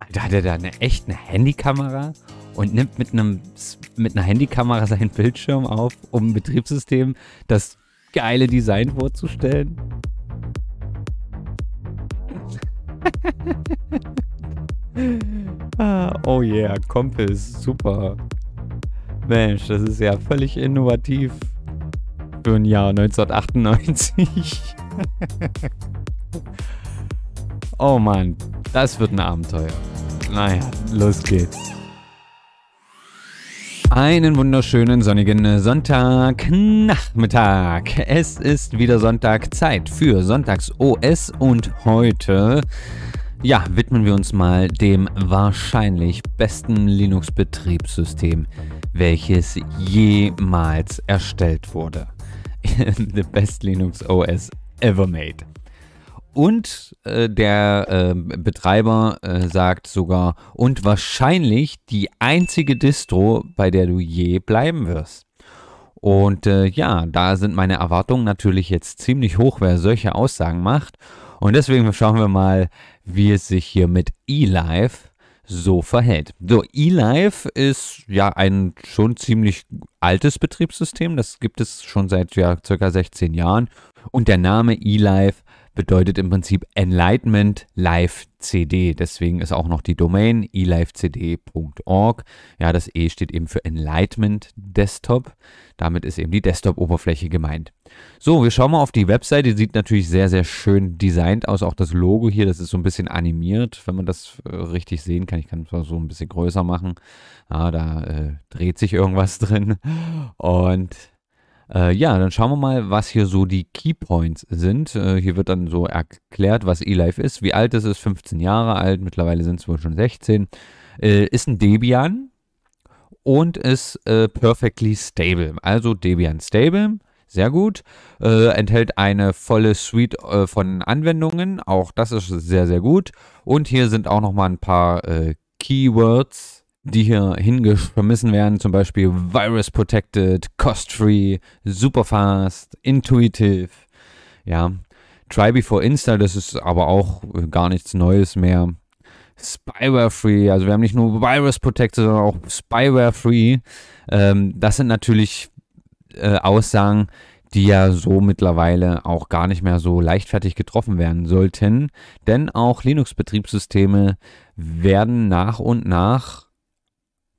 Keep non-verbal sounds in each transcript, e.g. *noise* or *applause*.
Alter, hat er da eine, echt eine Handykamera und nimmt mit, einem, mit einer Handykamera seinen Bildschirm auf, um ein Betriebssystem das geile Design vorzustellen? *laughs* ah, oh yeah, Kompass, super. Mensch, das ist ja völlig innovativ für ein Jahr 1998. *laughs* Oh Mann, das wird ein Abenteuer. Naja, los geht's. Einen wunderschönen sonnigen Sonntagnachmittag. Es ist wieder Sonntag, Zeit für Sonntags OS und heute ja, widmen wir uns mal dem wahrscheinlich besten Linux-Betriebssystem, welches jemals erstellt wurde. *laughs* The best Linux OS ever made. Und äh, der äh, Betreiber äh, sagt sogar, und wahrscheinlich die einzige Distro, bei der du je bleiben wirst. Und äh, ja, da sind meine Erwartungen natürlich jetzt ziemlich hoch, wer solche Aussagen macht. Und deswegen schauen wir mal, wie es sich hier mit eLife so verhält. So, eLife ist ja ein schon ziemlich altes Betriebssystem. Das gibt es schon seit ja, circa 16 Jahren. Und der Name eLife bedeutet im Prinzip Enlightenment Live CD. Deswegen ist auch noch die Domain elivecd.org. Ja, das E steht eben für Enlightenment Desktop. Damit ist eben die Desktop-Oberfläche gemeint. So, wir schauen mal auf die Webseite. Die sieht natürlich sehr, sehr schön designt aus. Auch das Logo hier, das ist so ein bisschen animiert, wenn man das äh, richtig sehen kann. Ich kann es so ein bisschen größer machen. Ja, ah, da äh, dreht sich irgendwas *laughs* drin. Und äh, ja, dann schauen wir mal, was hier so die Keypoints sind. Äh, hier wird dann so erklärt, was eLife ist, wie alt ist es 15 Jahre alt, mittlerweile sind es wohl schon 16. Äh, ist ein Debian und ist äh, perfectly stable, also Debian stable. Sehr gut. Äh, enthält eine volle Suite äh, von Anwendungen. Auch das ist sehr, sehr gut. Und hier sind auch nochmal ein paar Keywords die hier hingeschmissen werden, zum Beispiel Virus Protected, Cost Free, Super Fast, Intuitive, ja. Try Before Install, das ist aber auch gar nichts Neues mehr. Spyware Free, also wir haben nicht nur Virus Protected, sondern auch Spyware Free. Ähm, das sind natürlich äh, Aussagen, die ja so mittlerweile auch gar nicht mehr so leichtfertig getroffen werden sollten. Denn auch Linux-Betriebssysteme werden nach und nach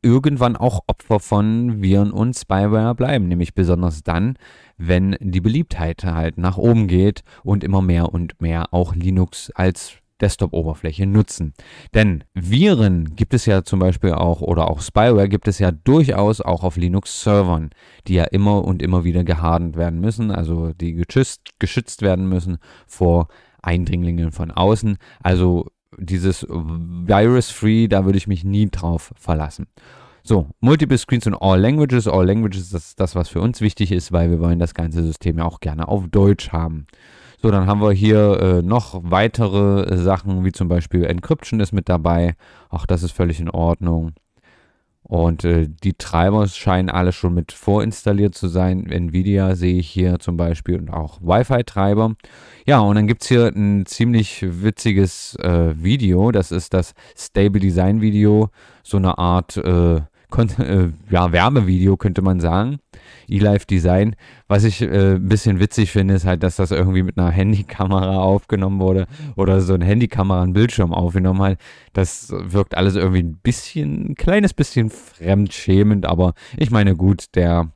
irgendwann auch Opfer von Viren und Spyware bleiben, nämlich besonders dann, wenn die Beliebtheit halt nach oben geht und immer mehr und mehr auch Linux als Desktop-Oberfläche nutzen. Denn Viren gibt es ja zum Beispiel auch oder auch Spyware gibt es ja durchaus auch auf Linux-Servern, die ja immer und immer wieder gehardet werden müssen, also die geschützt, geschützt werden müssen vor Eindringlingen von außen. Also dieses Virus-Free, da würde ich mich nie drauf verlassen. So, Multiple Screens und All Languages. All Languages, das ist das, was für uns wichtig ist, weil wir wollen das ganze System ja auch gerne auf Deutsch haben. So, dann haben wir hier äh, noch weitere äh, Sachen, wie zum Beispiel Encryption ist mit dabei. Auch das ist völlig in Ordnung. Und äh, die Treiber scheinen alle schon mit vorinstalliert zu sein. Nvidia sehe ich hier zum Beispiel und auch Wi-Fi-Treiber. Ja, und dann gibt es hier ein ziemlich witziges äh, Video. Das ist das Stable Design Video, so eine Art äh, äh, ja, Werbevideo, könnte man sagen. E-Life Design. Was ich äh, ein bisschen witzig finde, ist halt, dass das irgendwie mit einer Handykamera aufgenommen wurde oder so eine Handykamera einen Bildschirm aufgenommen hat. Das wirkt alles irgendwie ein bisschen, ein kleines bisschen fremdschämend, aber ich meine, gut, der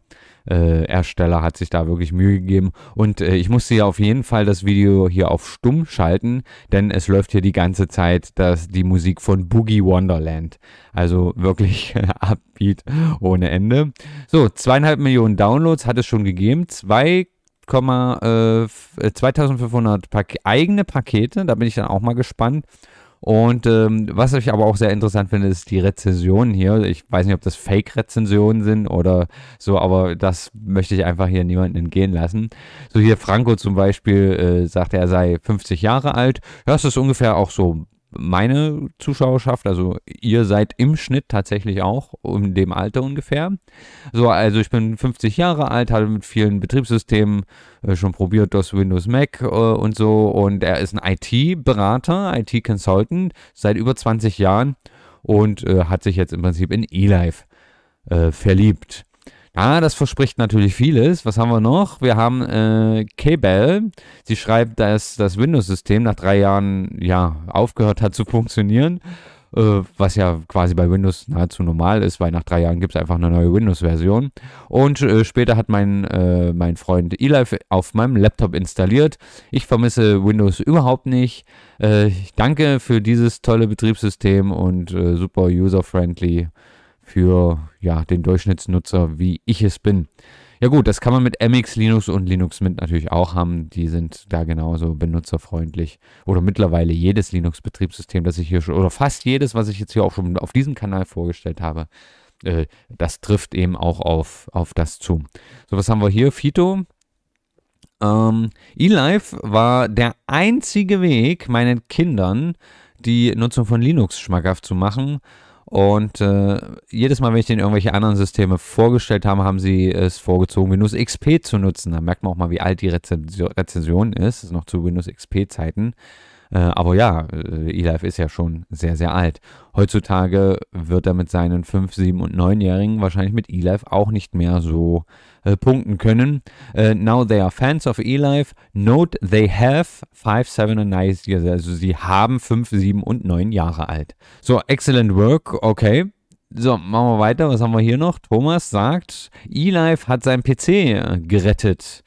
äh, Ersteller hat sich da wirklich Mühe gegeben. Und äh, ich musste ja auf jeden Fall das Video hier auf stumm schalten, denn es läuft hier die ganze Zeit das, die Musik von Boogie Wonderland. Also wirklich *laughs* Upbeat ohne Ende. So, zweieinhalb Millionen Downloads hat es schon gegeben. Zwei 2500 äh, äh, Pak eigene Pakete, da bin ich dann auch mal gespannt. Und ähm, was ich aber auch sehr interessant finde, ist die Rezensionen hier. Ich weiß nicht, ob das Fake-Rezensionen sind oder so, aber das möchte ich einfach hier niemanden entgehen lassen. So hier Franco zum Beispiel äh, sagt, er sei 50 Jahre alt. Das ist ungefähr auch so meine Zuschauerschaft, also ihr seid im Schnitt tatsächlich auch in dem Alter ungefähr. So, also ich bin 50 Jahre alt, habe mit vielen Betriebssystemen äh, schon probiert, DOS, Windows, Mac äh, und so. Und er ist ein IT-Berater, IT-Consultant seit über 20 Jahren und äh, hat sich jetzt im Prinzip in eLife verliebt. Ja, das verspricht natürlich vieles. Was haben wir noch? Wir haben äh, K-Bell. Sie schreibt, dass das Windows-System nach drei Jahren ja aufgehört hat zu funktionieren. Äh, was ja quasi bei Windows nahezu normal ist, weil nach drei Jahren gibt es einfach eine neue Windows-Version. Und äh, später hat mein, äh, mein Freund eLife auf meinem Laptop installiert. Ich vermisse Windows überhaupt nicht. Äh, danke für dieses tolle Betriebssystem und äh, super user-friendly für ja, den Durchschnittsnutzer, wie ich es bin. Ja gut, das kann man mit MX Linux und Linux Mint natürlich auch haben. Die sind da genauso benutzerfreundlich. Oder mittlerweile jedes Linux-Betriebssystem, das ich hier schon, oder fast jedes, was ich jetzt hier auch schon auf diesem Kanal vorgestellt habe, äh, das trifft eben auch auf, auf das zu. So, was haben wir hier? Fito. Ähm, eLife war der einzige Weg, meinen Kindern die Nutzung von Linux schmackhaft zu machen. Und äh, jedes Mal, wenn ich denen irgendwelche anderen Systeme vorgestellt habe, haben sie es vorgezogen, Windows XP zu nutzen. Da merkt man auch mal, wie alt die Rezension ist. Das ist noch zu Windows XP-Zeiten. Äh, aber ja, äh, eLife ist ja schon sehr, sehr alt. Heutzutage wird er mit seinen 5, 7 und 9-Jährigen wahrscheinlich mit eLife auch nicht mehr so äh, punkten können. Uh, now they are fans of eLife. Note they have 5, 7 and 9 years. Also sie haben 5, 7 und 9 Jahre alt. So, excellent work. Okay, so, machen wir weiter. Was haben wir hier noch? Thomas sagt, eLife hat seinen PC gerettet.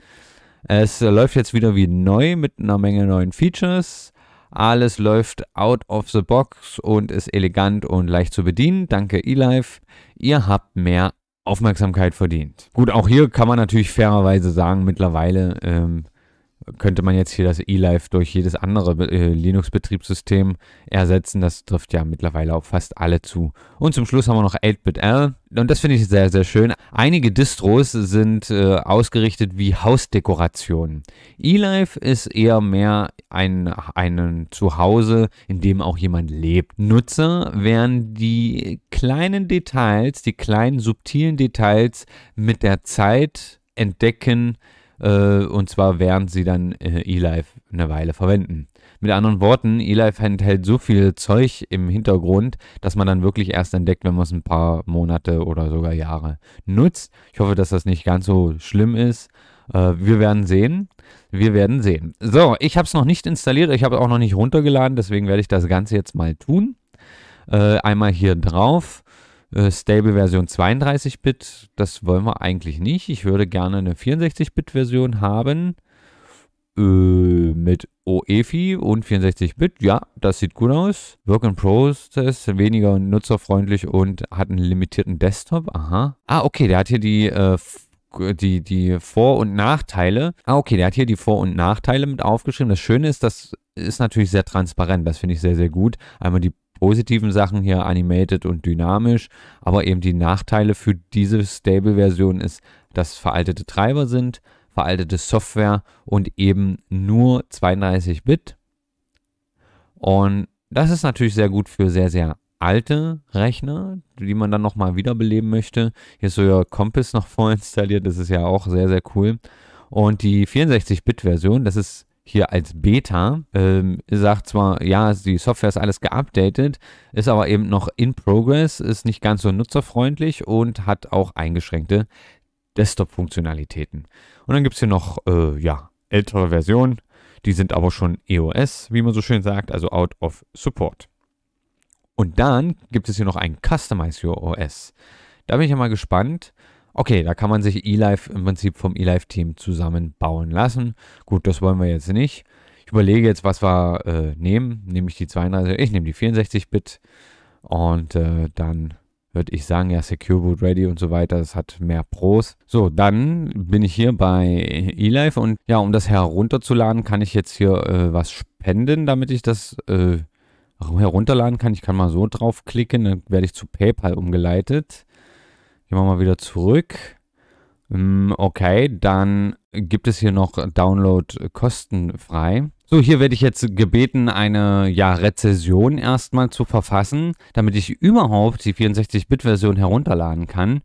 Es läuft jetzt wieder wie neu mit einer Menge neuen Features. Alles läuft out of the box und ist elegant und leicht zu bedienen. Danke eLife. Ihr habt mehr Aufmerksamkeit verdient. Gut, auch hier kann man natürlich fairerweise sagen, mittlerweile ähm, könnte man jetzt hier das eLife durch jedes andere äh, Linux-Betriebssystem ersetzen. Das trifft ja mittlerweile auf fast alle zu. Und zum Schluss haben wir noch 8-Bit-L. Und das finde ich sehr, sehr schön. Einige Distros sind äh, ausgerichtet wie Hausdekorationen. eLife ist eher mehr ein, ein Zuhause, in dem auch jemand lebt. Nutzer werden die kleinen Details, die kleinen subtilen Details mit der Zeit entdecken, äh, und zwar während sie dann äh, eLife eine Weile verwenden. Mit anderen Worten, eLife enthält so viel Zeug im Hintergrund, dass man dann wirklich erst entdeckt, wenn man es ein paar Monate oder sogar Jahre nutzt. Ich hoffe, dass das nicht ganz so schlimm ist. Äh, wir werden sehen. Wir werden sehen. So, ich habe es noch nicht installiert, ich habe es auch noch nicht runtergeladen, deswegen werde ich das Ganze jetzt mal tun. Äh, einmal hier drauf äh, Stable Version 32-Bit, das wollen wir eigentlich nicht. Ich würde gerne eine 64-Bit-Version haben äh, mit OEFI und 64-Bit. Ja, das sieht gut aus. Work in Process, weniger nutzerfreundlich und hat einen limitierten Desktop. Aha. Ah, okay, der hat hier die, äh, die, die Vor- und Nachteile. Ah, okay, der hat hier die Vor- und Nachteile mit aufgeschrieben. Das Schöne ist, das ist natürlich sehr transparent. Das finde ich sehr, sehr gut. Einmal die positiven Sachen hier animated und dynamisch, aber eben die Nachteile für diese Stable-Version ist, dass veraltete Treiber sind, veraltete Software und eben nur 32 Bit. Und das ist natürlich sehr gut für sehr, sehr alte Rechner, die man dann nochmal wiederbeleben möchte. Hier ist so ja Compass noch *laughs* vorinstalliert, das ist ja auch sehr, sehr cool. Und die 64-Bit-Version, das ist hier als Beta, ähm, sagt zwar, ja, die Software ist alles geupdatet, ist aber eben noch in Progress, ist nicht ganz so nutzerfreundlich und hat auch eingeschränkte Desktop-Funktionalitäten. Und dann gibt es hier noch, äh, ja, ältere Versionen, die sind aber schon EOS, wie man so schön sagt, also out of support. Und dann gibt es hier noch ein Customize Your OS. Da bin ich ja mal gespannt, Okay, da kann man sich eLife im Prinzip vom eLife-Team zusammenbauen lassen. Gut, das wollen wir jetzt nicht. Ich überlege jetzt, was wir äh, nehmen. Nehme ich die 32, ich nehme die 64-Bit und äh, dann würde ich sagen, ja, Secure Boot Ready und so weiter, das hat mehr Pros. So, dann bin ich hier bei eLife und ja, um das herunterzuladen, kann ich jetzt hier äh, was spenden, damit ich das äh, herunterladen kann. Ich kann mal so draufklicken, dann werde ich zu PayPal umgeleitet. Gehen wir mal wieder zurück. Mm, okay, dann gibt es hier noch Download kostenfrei. So, hier werde ich jetzt gebeten, eine ja, Rezession erstmal zu verfassen, damit ich überhaupt die 64-Bit-Version herunterladen kann.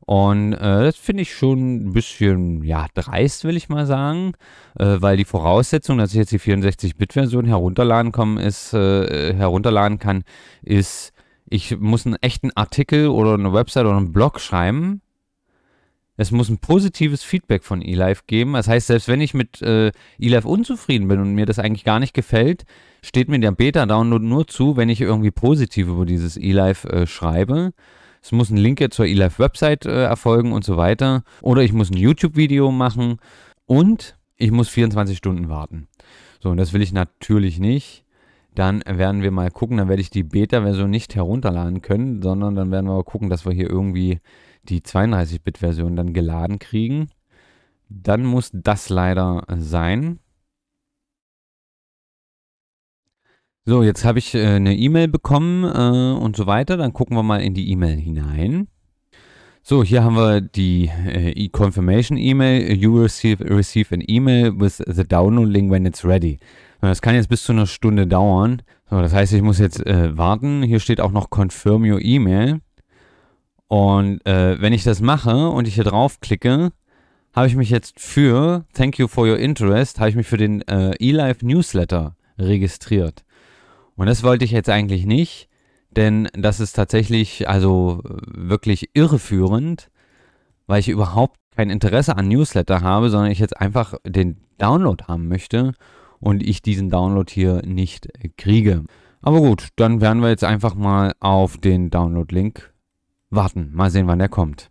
Und äh, das finde ich schon ein bisschen, ja, dreist, will ich mal sagen, äh, weil die Voraussetzung, dass ich jetzt die 64-Bit-Version herunterladen, äh, herunterladen kann, ist, ich muss einen echten Artikel oder eine Website oder einen Blog schreiben. Es muss ein positives Feedback von eLife geben. Das heißt, selbst wenn ich mit äh, eLife unzufrieden bin und mir das eigentlich gar nicht gefällt, steht mir der Beta-Download nur zu, wenn ich irgendwie positiv über dieses eLife äh, schreibe. Es muss ein Link zur eLife-Website äh, erfolgen und so weiter. Oder ich muss ein YouTube-Video machen und ich muss 24 Stunden warten. So, und das will ich natürlich nicht dann werden wir mal gucken, dann werde ich die Beta-Version nicht herunterladen können, sondern dann werden wir mal gucken, dass wir hier irgendwie die 32-Bit-Version dann geladen kriegen. Dann muss das leider sein. So, jetzt habe ich äh, eine E-Mail bekommen äh, und so weiter. Dann gucken wir mal in die E-Mail hinein. So, hier haben wir die äh, e Confirmation E-Mail. You receive, receive an E-Mail with the download link when it's ready. Das kann jetzt bis zu einer Stunde dauern. So, das heißt, ich muss jetzt äh, warten. Hier steht auch noch Confirm your E-Mail. Und äh, wenn ich das mache und ich hier drauf klicke, habe ich mich jetzt für Thank you for your interest, habe ich mich für den äh, eLife Newsletter registriert. Und das wollte ich jetzt eigentlich nicht, denn das ist tatsächlich also wirklich irreführend, weil ich überhaupt kein Interesse an Newsletter habe, sondern ich jetzt einfach den Download haben möchte und ich diesen Download hier nicht kriege. Aber gut, dann werden wir jetzt einfach mal auf den Download-Link warten. Mal sehen, wann der kommt.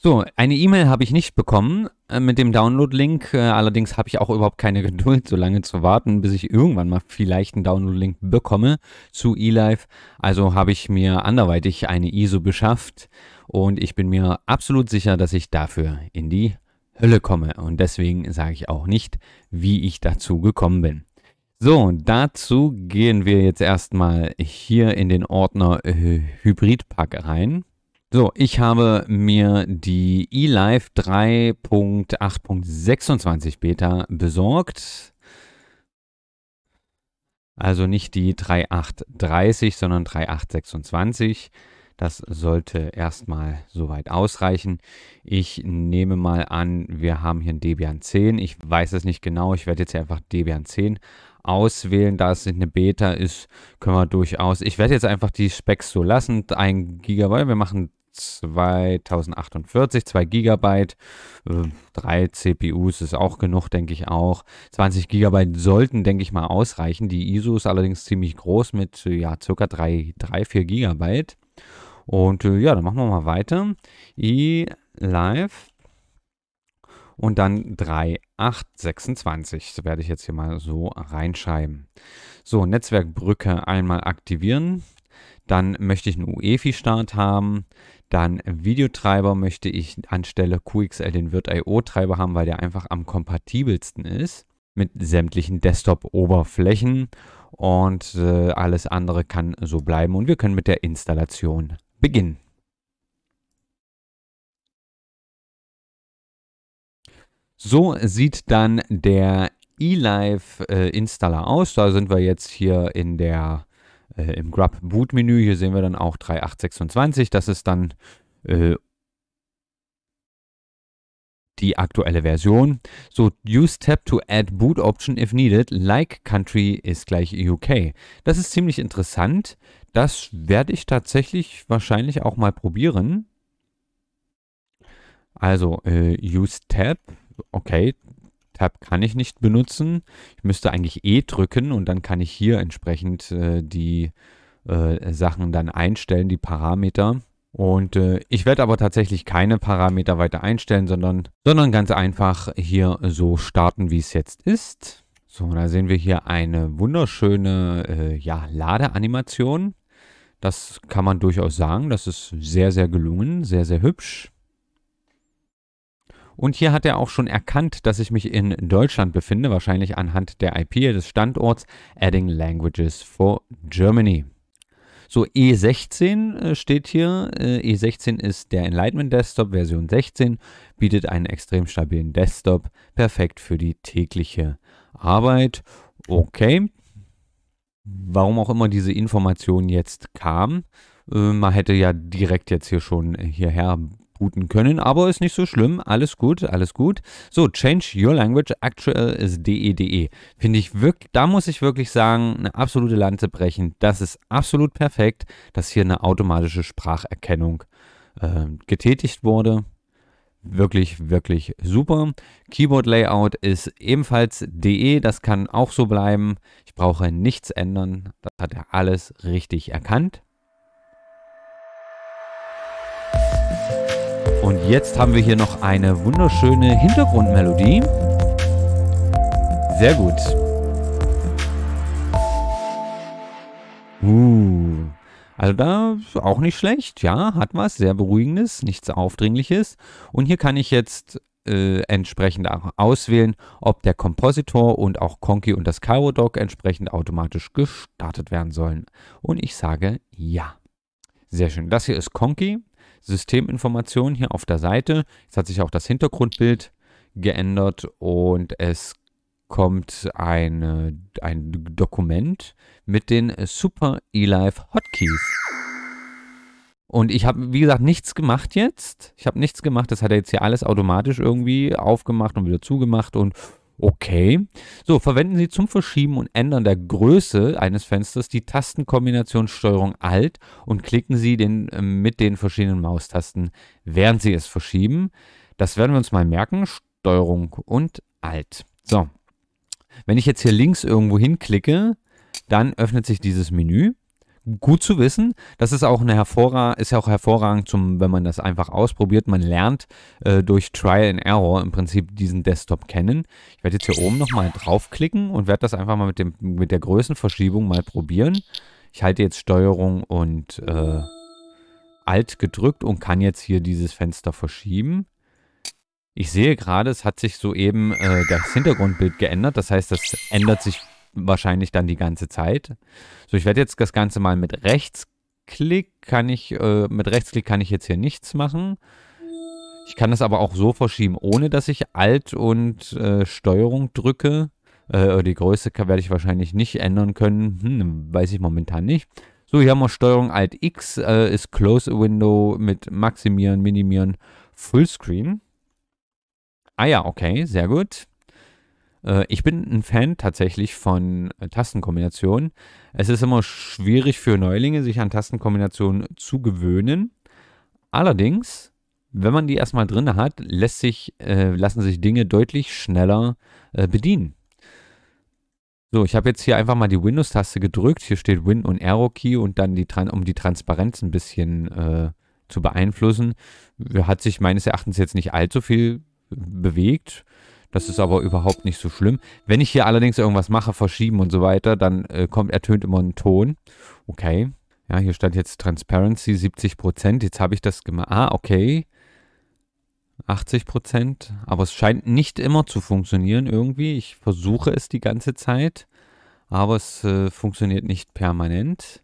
So, eine E-Mail habe ich nicht bekommen äh, mit dem Download-Link. Äh, allerdings habe ich auch überhaupt keine *laughs* Geduld, so lange zu warten, bis ich irgendwann mal vielleicht einen Download-Link bekomme zu eLife. Also habe ich mir anderweitig eine ISO beschafft und ich bin mir absolut sicher, dass ich dafür in die Hölle komme. Und deswegen sage ich auch nicht, wie ich dazu gekommen bin. So, dazu gehen wir jetzt erstmal hier in den Ordner äh, Hybridpack rein. So, ich habe mir die eLife 3.8.26 Beta besorgt. Also nicht die 3.8.30, sondern 3.8.26. Das sollte erstmal soweit ausreichen. Ich nehme mal an, wir haben hier ein Debian 10. Ich weiß es nicht genau. Ich werde jetzt hier einfach Debian 10 auswählen, da es eine Beta ist, können wir durchaus. Ich werde jetzt einfach die Specs so lassen. 1 Gigabyte, wir machen 2048, 2 Gigabyte, 3 CPUs ist auch genug, denke ich auch. 20 Gigabyte sollten, denke ich mal, ausreichen. Die ISO ist allerdings ziemlich groß mit ja, circa 3, 3 4 Gigabyte. Und äh, ja, dann machen wir mal weiter. E live und dann 3826. Das werde ich jetzt hier mal so reinschreiben. So, Netzwerkbrücke einmal aktivieren. Dann möchte ich einen UEFI-Start haben. Dann Videotreiber möchte ich anstelle QXL den Wirt.io-Treiber haben, weil der einfach am kompatibelsten ist mit sämtlichen Desktop-Oberflächen und äh, alles andere kann so bleiben und wir können mit der Installation beginnen. So sieht dann der eLife-Installer äh, aus. Da sind wir jetzt hier in der, äh, im Grub Boot-Menü. Hier sehen wir dann auch 3.8.26. Das ist dann äh, die aktuelle Version. So, use tab to add boot option if needed, like country ist gleich UK. Das ist ziemlich interessant. Das werde ich tatsächlich wahrscheinlich auch mal probieren. Also, äh, Use Tab. Okay, Tab kann ich nicht benutzen. Ich müsste eigentlich E drücken und dann kann ich hier entsprechend äh, die äh, Sachen dann einstellen, die Parameter. Und äh, ich werde aber tatsächlich keine Parameter weiter einstellen, sondern, sondern ganz einfach hier so starten, wie es jetzt ist. So, da sehen wir hier eine wunderschöne äh, ja, Ladeanimation. Das kann man durchaus sagen. Das ist sehr, sehr gelungen, sehr, sehr hübsch. Und hier hat er auch schon erkannt, dass ich mich in Deutschland befinde, wahrscheinlich anhand der IP des Standorts Adding Languages for Germany. So, E16 äh, steht hier. Äh, E16 ist der Enlightenment Desktop, Version 16, bietet einen extrem stabilen Desktop, perfekt für die tägliche Arbeit. Okay. Warum auch immer diese Information jetzt kam. Äh, man hätte ja direkt jetzt hier schon hierher booten können, aber ist nicht so schlimm. Alles gut, alles gut. So, Change Your Language Actual is DEDE. Finde ich wirklich, da muss ich wirklich sagen, eine absolute Lanze brechen. Das ist absolut perfekt, dass hier eine automatische Spracherkennung äh, getätigt wurde wirklich, wirklich super. Keyboard Layout ist ebenfalls DE, das kann auch so bleiben. Ich brauche nichts ändern, das hat er alles richtig erkannt. Und jetzt haben wir hier noch eine wunderschöne Hintergrundmelodie. Sehr gut. Uh. Also da auch nicht schlecht, ja, hat was, sehr beruhigendes, nichts Aufdringliches. Und hier kann ich jetzt äh, entsprechend auch auswählen, ob der Kompositor und auch Conky und das Cairo Dock entsprechend automatisch gestartet werden sollen. Und ich sage ja. Sehr schön. Das hier ist Conky. Systeminformationen hier auf der Seite. Jetzt hat sich auch das Hintergrundbild geändert und es kommt eine, ein äh, Dokument mit den Super eLife Hotkeys. Und ich habe, wie gesagt, nichts gemacht jetzt. Ich habe nichts gemacht. Das hat er jetzt hier alles automatisch irgendwie aufgemacht und wieder zugemacht und okay. So, verwenden Sie zum Verschieben und Ändern der Größe eines Fensters die Tastenkombination Steuerung Alt und klicken Sie den, äh, mit den verschiedenen Maustasten, während Sie es verschieben. Das werden wir uns mal merken. Steuerung und Alt. So, wenn ich jetzt hier links irgendwo hinklicke, dann öffnet sich dieses Menü. Gut zu wissen. Das ist auch eine hervorra ist ja auch hervorragend, zum, wenn man das einfach ausprobiert. Man lernt äh, durch Trial and Error im Prinzip diesen Desktop kennen. Ich werde jetzt hier oben nochmal draufklicken und werde das einfach mal mit, dem, mit der Größenverschiebung mal probieren. Ich halte jetzt Steuerung und äh, Alt gedrückt und kann jetzt hier dieses Fenster verschieben. Ich sehe gerade, es hat sich soeben äh, das Hintergrundbild geändert. Das heißt, das ändert sich wahrscheinlich dann die ganze Zeit. So, ich werde jetzt das Ganze mal mit Rechtsklick kann ich, äh, mit Rechtsklick kann ich jetzt hier nichts machen. Ich kann das aber auch so verschieben, ohne dass ich Alt und äh, Steuerung drücke. Äh, die Größe werde ich wahrscheinlich nicht ändern können. Hm, weiß ich momentan nicht. So, hier haben wir Steuerung Alt X, äh, ist Close a Window mit Maximieren, Minimieren, Fullscreen. Ah ja, okay, sehr gut. Äh, ich bin ein Fan tatsächlich von äh, Tastenkombinationen. Es ist immer schwierig für Neulinge, sich an Tastenkombinationen zu gewöhnen. Allerdings, wenn man die erstmal drin hat, lässt sich, äh, lassen sich Dinge deutlich schneller äh, bedienen. So, ich habe jetzt hier einfach mal die Windows-Taste gedrückt. Hier steht Win und Arrow Key und dann die um die Transparenz ein bisschen zu beeinflussen. Hat sich meines Erachtens jetzt nicht allzu viel bewegt. Das ist aber überhaupt nicht so schlimm. Wenn ich hier allerdings irgendwas mache, verschieben und so weiter, dann äh, kommt, ertönt immer ein Ton. Okay. Ja, hier stand jetzt Transparency 70%. Jetzt habe ich das gemacht. Ah, okay. 80%. Aber es scheint nicht immer zu funktionieren irgendwie. Ich versuche es die ganze Zeit. Aber es äh, funktioniert nicht permanent.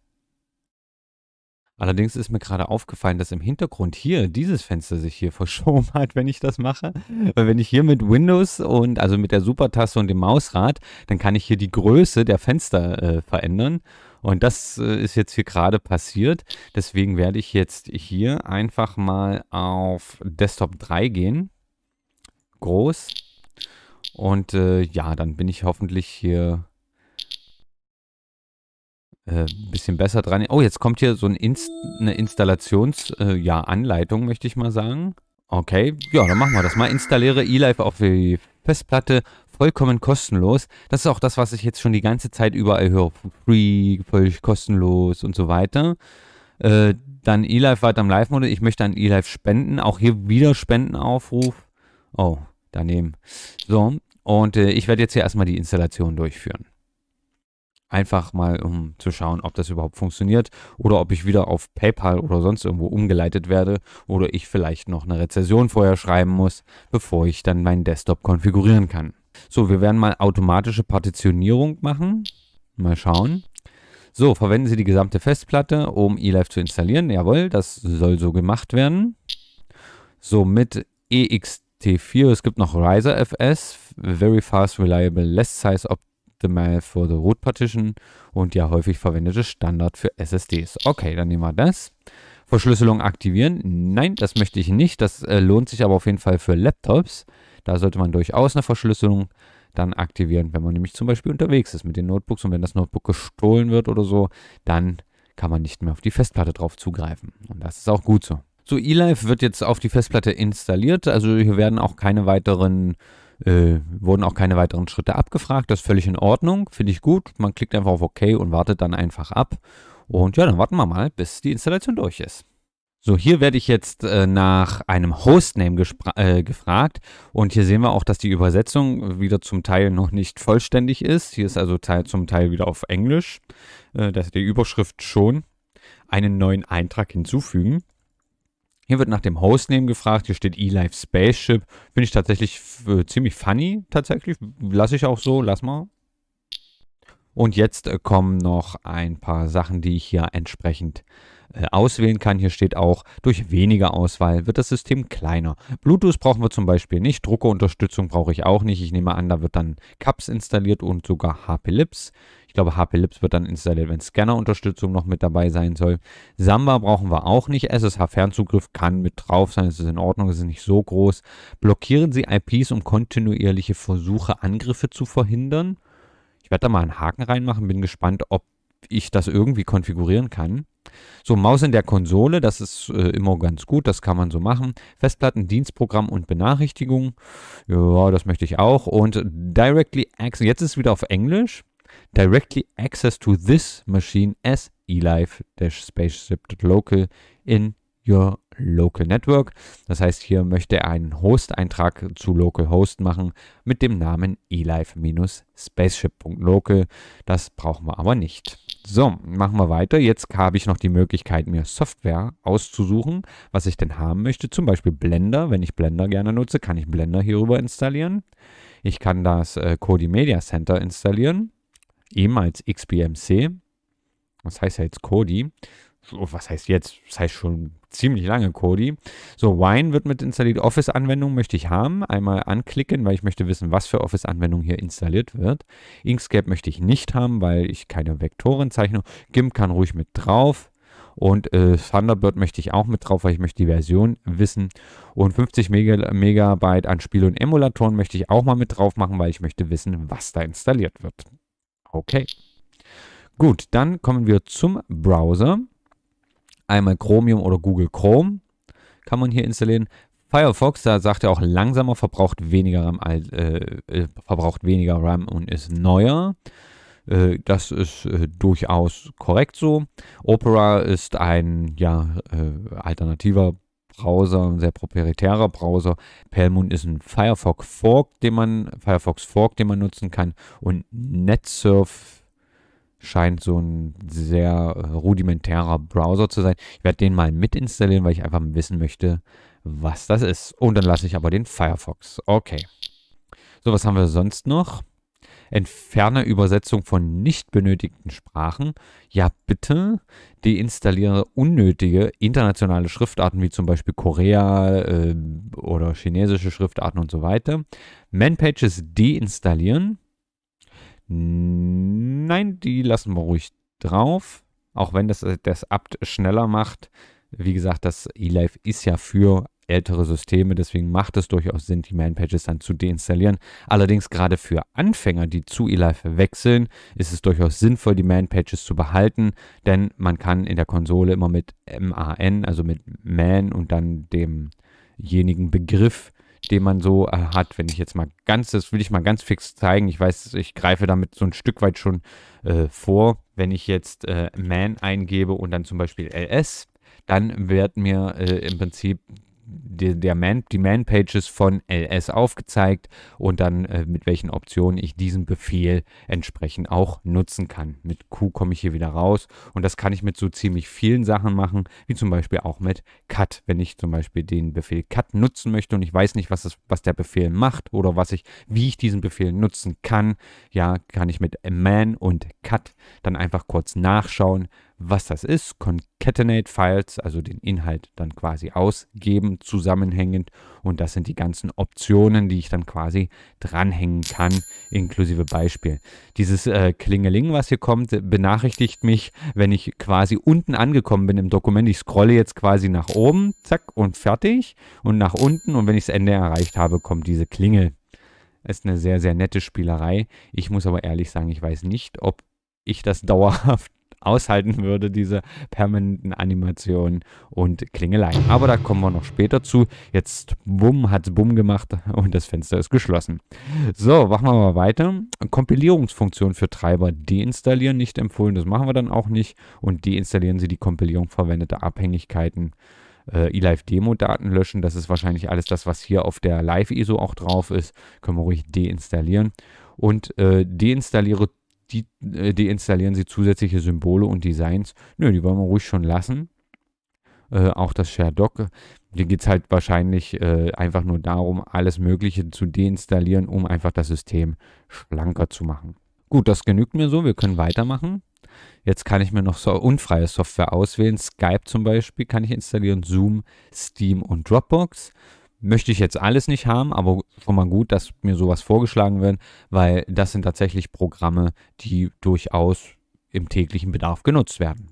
Allerdings ist mir gerade aufgefallen, dass im Hintergrund hier dieses Fenster sich hier *laughs* verschoben hat, wenn ich das mache. Weil wenn ich hier mit Windows und also mit der Supertaste und dem Mausrad, dann kann ich hier die Größe der Fenster äh, verändern. Und das äh, ist jetzt hier gerade passiert. Deswegen werde ich jetzt hier einfach mal auf Desktop 3 gehen. Groß. Und äh, ja, dann bin ich hoffentlich hier ein äh, bisschen besser dran. Oh, jetzt kommt hier so ein Inst eine Installations-Anleitung, äh, ja, möchte ich mal sagen. Okay, ja, dann machen wir das mal. Installiere eLife auf die Festplatte vollkommen kostenlos. Das ist auch das, was ich jetzt schon die ganze Zeit überall höre. Free, völlig kostenlos und so weiter. Äh, dann eLife weiter im live modell Ich möchte an eLife spenden. Auch hier wieder Spendenaufruf. Oh, daneben. So, und äh, ich werde jetzt hier erstmal die Installation durchführen. Einfach mal, um zu schauen, ob das überhaupt funktioniert oder ob ich wieder auf PayPal oder sonst irgendwo umgeleitet werde oder ich vielleicht noch eine Rezession vorher schreiben muss, bevor ich dann meinen Desktop konfigurieren kann. So, wir werden mal automatische Partitionierung machen. Mal schauen. So, verwenden Sie die gesamte Festplatte, um eLife zu installieren. Jawohl, das soll so gemacht werden. So, mit EXT4, es gibt noch Riser FS, Very Fast Reliable Less Size Optimization. HTML für the root partition und ja häufig verwendete Standard für SSDs. Okay, dann nehmen wir das. Verschlüsselung aktivieren. Nein, das möchte ich nicht. Das äh, lohnt sich aber auf jeden Fall für Laptops. Da sollte man durchaus eine Verschlüsselung dann aktivieren, wenn man nämlich zum Beispiel unterwegs ist mit den Notebooks und wenn das Notebook gestohlen wird oder so, dann kann man nicht mehr auf die Festplatte drauf zugreifen. Und das ist auch gut so. So, eLife wird jetzt auf die Festplatte installiert, also hier werden auch keine weiteren äh, wurden auch keine weiteren Schritte abgefragt. Das ist völlig in Ordnung, finde ich gut. Man klickt einfach auf OK und wartet dann einfach ab. Und ja, dann warten wir mal, bis die Installation durch ist. So, hier werde ich jetzt äh, nach einem Hostname äh, gefragt und hier sehen wir auch, dass die Übersetzung wieder zum Teil noch nicht vollständig ist. Hier ist also te zum Teil wieder auf Englisch, äh, ist die Überschrift schon einen neuen Eintrag hinzufügen. Hier wird nach dem Hostname gefragt. Hier steht eLife Spaceship. Finde ich tatsächlich äh, ziemlich funny, tatsächlich. Lasse ich auch so, lass mal. Und jetzt äh, kommen noch ein paar Sachen, die ich hier entsprechend äh, auswählen kann. Hier steht auch, durch weniger Auswahl wird das System kleiner. Bluetooth brauchen wir zum Beispiel nicht. Druckerunterstützung brauche ich auch nicht. Ich nehme an, da wird dann CAPS installiert und sogar HP-Lips. Ich glaube, HP Lips wird dann installiert, wenn Scanner-Unterstützung noch mit dabei sein soll. Samba brauchen wir auch nicht. SSH-Fernzugriff kann mit drauf sein. Es ist in Ordnung, es ist nicht so groß. Blockieren Sie IPs, um kontinuierliche Versuche, Angriffe zu verhindern. Ich werde da mal einen Haken reinmachen. Bin gespannt, ob ich das irgendwie konfigurieren kann. So, Maus in der Konsole, das ist äh, immer ganz gut, das kann man so machen. Festplatten, Dienstprogramm und Benachrichtigung. Ja, das möchte ich auch. Und Directly Access, jetzt ist es wieder auf Englisch directly access to this machine as elive-spaceship.local in your local network. Das heißt, hier möchte er einen Host-Eintrag zu localhost machen mit dem Namen elive-spaceship.local. Das brauchen wir aber nicht. So, machen wir weiter. Jetzt habe ich noch die Möglichkeit, mir Software auszusuchen, was ich denn haben möchte. Zum Beispiel Blender. Wenn ich Blender gerne nutze, kann ich Blender hierüber installieren. Ich kann das äh, Kodi Media Center installieren ehemals XBMC. Was heißt ja jetzt Kodi. So, was heißt jetzt? Das heißt schon ziemlich lange Kodi. So, Wine wird mit installiert. Office-Anwendung möchte ich haben. Einmal anklicken, weil ich möchte wissen, was für Office-Anwendung hier installiert wird. Inkscape möchte ich nicht haben, weil ich keine Vektoren zeichne. GIMP kann ruhig mit drauf. Und äh, Thunderbird möchte ich auch mit drauf, weil ich möchte die Version wissen. Und 50 Meg Megabyte an Spiel- und Emulatoren möchte ich auch mal mit drauf machen, weil ich möchte wissen, was da installiert wird. Okay. Gut, dann kommen wir zum Browser. Einmal Chromium oder Google Chrome kann man hier installieren. Firefox, da sagt er auch langsamer, verbraucht weniger RAM, äh, äh, verbraucht weniger RAM und ist neuer. Äh, das ist äh, durchaus korrekt so. Opera ist ein ja, alternativer Browser, ein sehr proprietärer Browser. Perlmoon ist ein Firefox Fork, den man, Firefox Fork, den man nutzen kann. Und NetSurf scheint so ein sehr äh, rudimentärer Browser zu sein. Ich werde den mal mitinstallieren, weil ich einfach wissen möchte, was das ist. Und dann lasse ich aber den Firefox. Okay. So, was haben wir sonst noch? entferne Übersetzung von nicht benötigten Sprachen. Ja, bitte deinstalliere unnötige internationale Schriftarten wie zum Beispiel Korea äh, oder chinesische Schriftarten und so weiter. Manpages deinstallieren. Nein, die lassen wir ruhig drauf. Auch wenn das das Abt schneller macht. Wie gesagt, das eLife ist ja für ältere Systeme, deswegen macht es durchaus Sinn, die Man-Pages dann zu deinstallieren. Allerdings gerade für Anfänger, die zu eLife wechseln, ist es durchaus sinnvoll, die Man-Pages zu behalten, denn man kann in der Konsole immer mit MAN, also mit Man und dann demjenigen Begriff, den man so äh, hat, wenn ich jetzt mal ganz, das will ich mal ganz fix zeigen, ich weiß, ich greife damit so ein Stück weit schon äh, vor, wenn ich jetzt äh, Man eingebe und dann zum Beispiel LS, dann wird mir äh, im Prinzip die, der Man, die Man-Pages von LS aufgezeigt und dann äh, mit welchen Optionen ich diesen Befehl entsprechend auch nutzen kann. Mit Q komme ich hier wieder raus und das kann ich mit so ziemlich vielen Sachen machen, wie zum Beispiel auch mit Cut. Wenn ich zum Beispiel den Befehl Cut nutzen möchte und ich weiß nicht, was, es, was der Befehl macht oder was ich, wie ich diesen Befehl nutzen kann, ja, kann ich mit Man und Cut dann einfach kurz nachschauen, was das ist, Concatenate Files, also den Inhalt dann quasi ausgeben, zusammenhängend. Und das sind die ganzen Optionen, die ich dann quasi dranhängen kann, inklusive Beispiel. Dieses äh, Klingeling, was hier kommt, benachrichtigt mich, wenn ich quasi unten angekommen bin im Dokument. Ich scrolle jetzt quasi nach oben, zack, und fertig. Und nach unten. Und wenn ich das Ende erreicht habe, kommt diese Klingel. Ist eine sehr, sehr nette Spielerei. Ich muss aber ehrlich sagen, ich weiß nicht, ob ich das *laughs* dauerhaft aushalten würde, diese permanenten Animationen und Klingeleien. Aber da kommen wir noch später zu. Jetzt bumm, es bumm gemacht und das Fenster ist geschlossen. So, machen wir mal weiter. Kompilierungsfunktion für Treiber deinstallieren, nicht empfohlen, das machen wir dann auch nicht. Und deinstallieren Sie die Kompilierung verwendeter Abhängigkeiten äh, eLive-Demo-Daten löschen. Das ist wahrscheinlich alles das, was hier auf der Live-ISO auch drauf ist. Können wir ruhig deinstallieren. Und äh, deinstalliere die äh, deinstallieren sie zusätzliche Symbole und Designs. Nö, die wollen wir ruhig schon lassen. Äh, auch das Shared Doc. Hier geht es halt wahrscheinlich äh, einfach nur darum, alles Mögliche zu deinstallieren, um einfach das System schlanker zu machen. Gut, das genügt mir so. Wir können weitermachen. Jetzt kann ich mir noch so unfreie Software auswählen. Skype zum Beispiel kann ich installieren, Zoom, Steam und Dropbox möchte ich jetzt alles nicht haben, aber schon mal gut, dass mir sowas vorgeschlagen wird, weil das sind tatsächlich Programme, die durchaus im täglichen Bedarf genutzt werden.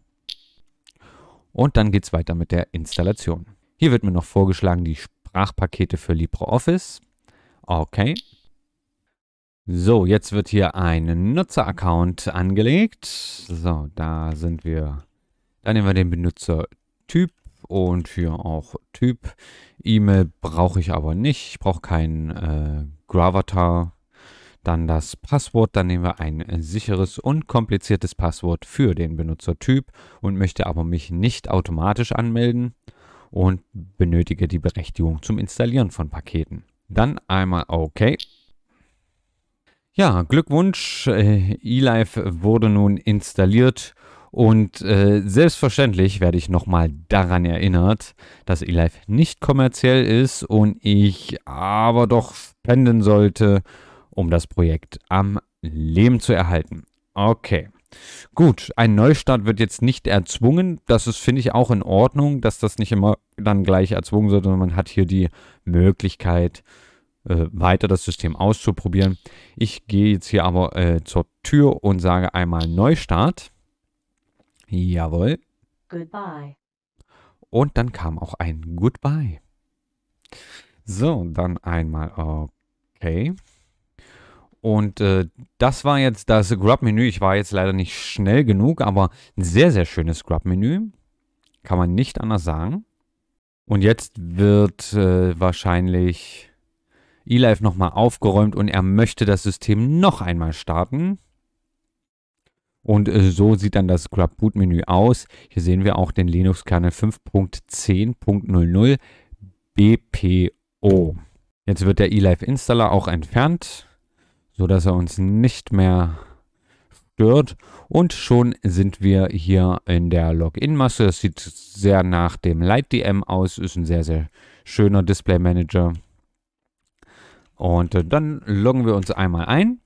Und dann geht es weiter mit der Installation. Hier wird mir noch vorgeschlagen die Sprachpakete für LibreOffice. Okay. So, jetzt wird hier ein Nutzeraccount angelegt. So, da sind wir. Da nehmen wir den Benutzertyp und hier auch Typ. E-Mail brauche ich aber nicht. Ich brauche keinen äh, Gravatar. Dann das Passwort. Dann nehmen wir ein sicheres und kompliziertes Passwort für den Benutzertyp und möchte aber mich nicht automatisch anmelden und benötige die Berechtigung zum Installieren von Paketen. Dann einmal OK. Ja, Glückwunsch. Äh, eLife wurde nun installiert und äh, selbstverständlich werde ich nochmal daran erinnert, dass eLife nicht kommerziell ist und ich aber doch spenden sollte, um das Projekt am Leben zu erhalten. Okay. Gut, ein Neustart wird jetzt nicht erzwungen. Das ist, finde ich, auch in Ordnung, dass das nicht immer dann gleich erzwungen wird, sondern man hat hier die Möglichkeit, äh, weiter das System auszuprobieren. Ich gehe jetzt hier aber äh, zur Tür und sage einmal Neustart. Jawohl. Goodbye. Und dann kam auch ein Goodbye. So, dann einmal okay. Und äh, das war jetzt das Grub-Menü. Ich war jetzt leider nicht schnell genug, aber ein sehr, sehr schönes Grub-Menü. Kann man nicht anders sagen. Und jetzt wird äh, wahrscheinlich eLife nochmal aufgeräumt und er möchte das System noch einmal starten. Und äh, so sieht dann das Scrub-Boot-Menü aus. Hier sehen wir auch den Linux-Kernel 5.10.00 BPO. Jetzt wird der eLife-Installer auch entfernt, sodass er uns nicht mehr stört. Und schon sind wir hier in der Login-Masse. Das sieht sehr nach dem LightDM aus. Ist ein sehr, sehr schöner Display-Manager. Und äh, dann loggen wir uns einmal ein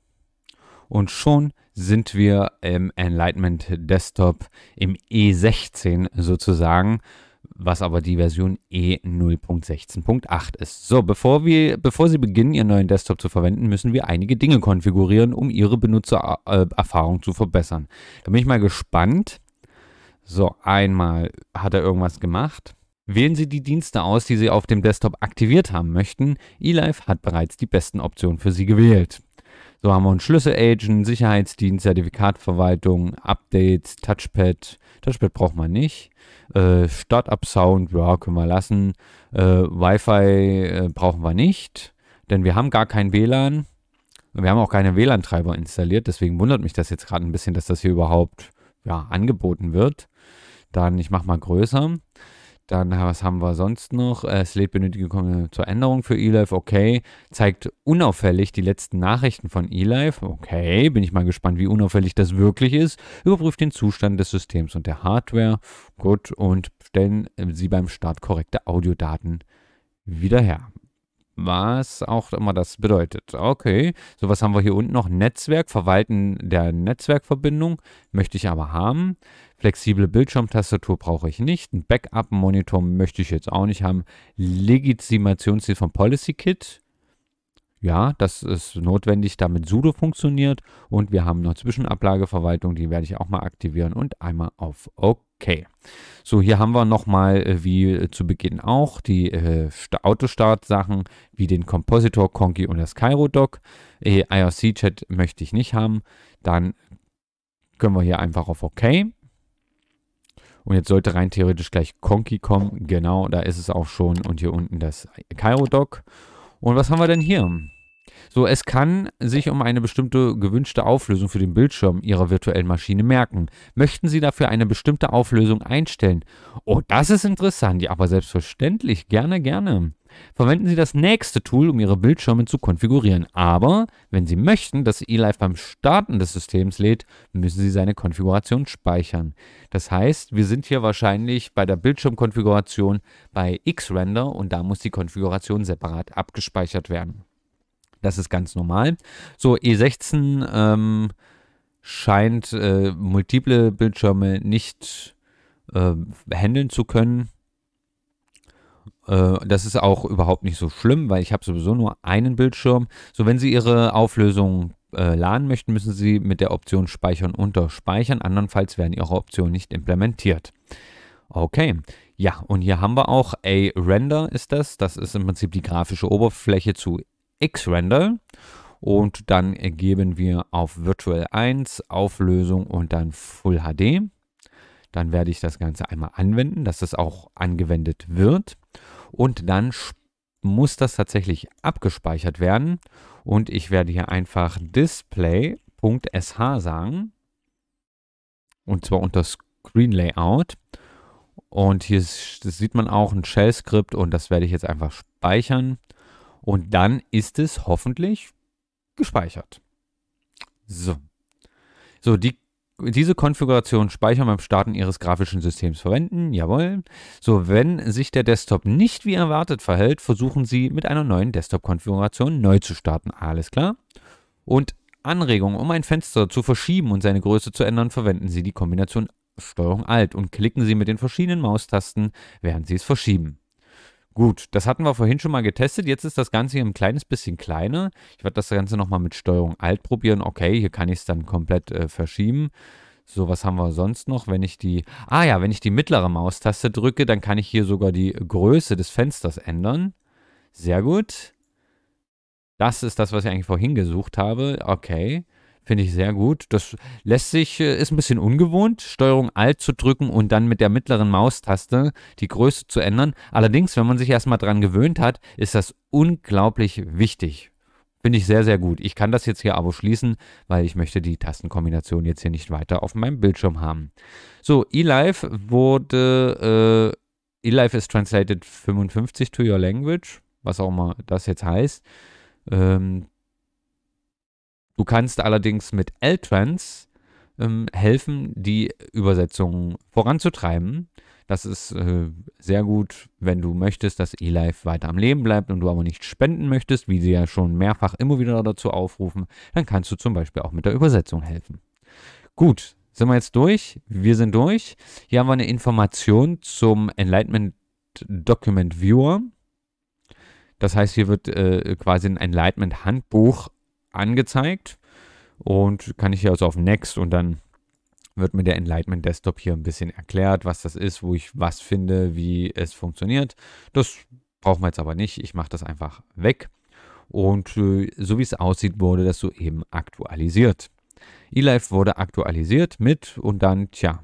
und schon sind wir im Enlightenment Desktop im E16 sozusagen, was aber die Version E0.16.8 ist. So, bevor, wir, bevor Sie beginnen, Ihren neuen Desktop zu verwenden, müssen wir einige Dinge konfigurieren, um Ihre Benutzererfahrung äh, zu verbessern. Da bin ich mal gespannt. So, einmal hat er irgendwas gemacht. Wählen Sie die Dienste aus, die Sie auf dem Desktop aktiviert haben möchten. eLife hat bereits die besten Optionen für Sie gewählt. So haben wir einen Schlüsselagent, Sicherheitsdienst, Zertifikatverwaltung, Updates, Touchpad. Touchpad braucht man nicht. Äh, Startup-Sound, ja, können wir lassen. Äh, Wi-Fi äh, brauchen wir nicht, denn wir haben gar kein WLAN. Wir haben auch keine WLAN-Treiber installiert, deswegen wundert mich das jetzt gerade ein bisschen, dass das hier überhaupt ja, angeboten wird. Dann, ich mache mal größer. Dann, was haben wir sonst noch? Äh, Slate benötigt äh, zur Änderung für eLife, okay. Zeigt unauffällig die letzten Nachrichten von eLife, okay. Bin ich mal gespannt, wie unauffällig das wirklich ist. Überprüft den Zustand des Systems und der Hardware, gut. Und stellen äh, Sie beim Start korrekte Audiodaten wieder her was auch immer das bedeutet. Okay, so was haben wir hier unten noch? Netzwerk, Verwalten der Netzwerkverbindung möchte ich aber haben. Flexible Bildschirmtastatur brauche ich nicht. Ein Backup-Monitor möchte ich jetzt auch nicht haben. Legitimationsziel von Policy Kit. Ja, das ist notwendig, damit Sudo funktioniert. Und wir haben noch Zwischenablageverwaltung, die werde ich auch mal aktivieren und einmal auf OK Okay. So, hier haben wir nochmal, äh, wie äh, zu Beginn auch, die äh, Autostart-Sachen wie den Compositor, Conky und das Cairo-Doc. Äh, IRC-Chat möchte ich nicht haben. Dann können wir hier einfach auf OK. Und jetzt sollte rein theoretisch gleich Conky kommen. Genau, da ist es auch schon. Und hier unten das Cairo-Doc. Und was haben wir denn hier? So, es kann sich um eine bestimmte gewünschte Auflösung für den Bildschirm Ihrer virtuellen Maschine merken. Möchten Sie dafür eine bestimmte Auflösung einstellen? Oh, das ist interessant, ja, aber selbstverständlich, gerne, gerne. Verwenden Sie das nächste Tool, um Ihre Bildschirme zu konfigurieren. Aber wenn Sie möchten, dass eLife beim Starten des Systems lädt, müssen Sie seine Konfiguration speichern. Das heißt, wir sind hier wahrscheinlich bei der Bildschirmkonfiguration bei XRender und da muss die Konfiguration separat abgespeichert werden. Das ist ganz normal. So, E16 ähm, scheint äh, multiple Bildschirme nicht äh, handeln zu können. Äh, das ist auch überhaupt nicht so schlimm, weil ich habe sowieso nur einen Bildschirm. So, wenn Sie Ihre Auflösung äh, laden möchten, müssen Sie mit der Option Speichern unter Speichern. Andernfalls werden Ihre Optionen nicht implementiert. Okay, ja, und hier haben wir auch A-Render ist das. Das ist im Prinzip die grafische Oberfläche zu xRender und dann geben wir auf Virtual 1 Auflösung und dann Full HD. Dann werde ich das Ganze einmal anwenden, dass es auch angewendet wird und dann muss das tatsächlich abgespeichert werden und ich werde hier einfach display.sh sagen und zwar unter Screen Layout und hier sieht man auch ein Shell-Skript und das werde ich jetzt einfach speichern und dann ist es hoffentlich gespeichert. So. So, die, diese Konfiguration speichern beim Starten Ihres grafischen Systems verwenden. Jawohl. So, wenn sich der Desktop nicht wie erwartet verhält, versuchen Sie mit einer neuen Desktop-Konfiguration neu zu starten. Alles klar. Und Anregungen, um ein Fenster zu verschieben und seine Größe zu ändern, verwenden Sie die Kombination Steuerung Alt und klicken Sie mit den verschiedenen Maustasten, während Sie es verschieben. Gut, das hatten wir vorhin schon mal getestet. Jetzt ist das Ganze hier ein kleines bisschen kleiner. Ich werde das Ganze nochmal mit Steuerung Alt probieren. Okay, hier kann ich es dann komplett äh, verschieben. So, was haben wir sonst noch? Wenn ich die, ah ja, wenn ich die mittlere Maustaste drücke, dann kann ich hier sogar die Größe des Fensters ändern. Sehr gut. Das ist das, was ich eigentlich vorhin gesucht habe. Okay. Finde ich sehr gut. Das lässt sich, äh, ist ein bisschen ungewohnt, Steuerung Alt zu drücken und dann mit der mittleren Maustaste die Größe zu ändern. Allerdings, wenn man sich erstmal dran gewöhnt hat, ist das unglaublich wichtig. Finde ich sehr, sehr gut. Ich kann das jetzt hier aber schließen, weil ich möchte die Tastenkombination jetzt hier nicht weiter auf meinem Bildschirm haben. So, eLife wurde, äh, eLife ist translated 55 to your language, was auch immer das jetzt heißt. Ähm, Du kannst allerdings mit L-Trans ähm, helfen, die Übersetzung voranzutreiben. Das ist äh, sehr gut, wenn du möchtest, dass eLife weiter am Leben bleibt und du aber nicht spenden möchtest, wie sie ja schon mehrfach immer wieder dazu aufrufen, dann kannst du zum Beispiel auch mit der Übersetzung helfen. Gut, sind wir jetzt durch? Wir sind durch. Hier haben wir eine Information zum Enlightenment Document Viewer. Das heißt, hier wird äh, quasi ein Enlightenment Handbuch angezeigt. Und kann ich hier also auf Next und dann wird mir der Enlightenment Desktop hier ein bisschen erklärt, was das ist, wo ich was finde, wie es funktioniert. Das brauchen wir jetzt aber nicht. Ich mache das einfach weg. Und äh, so wie es aussieht, wurde das soeben aktualisiert. eLife wurde aktualisiert mit und dann, tja,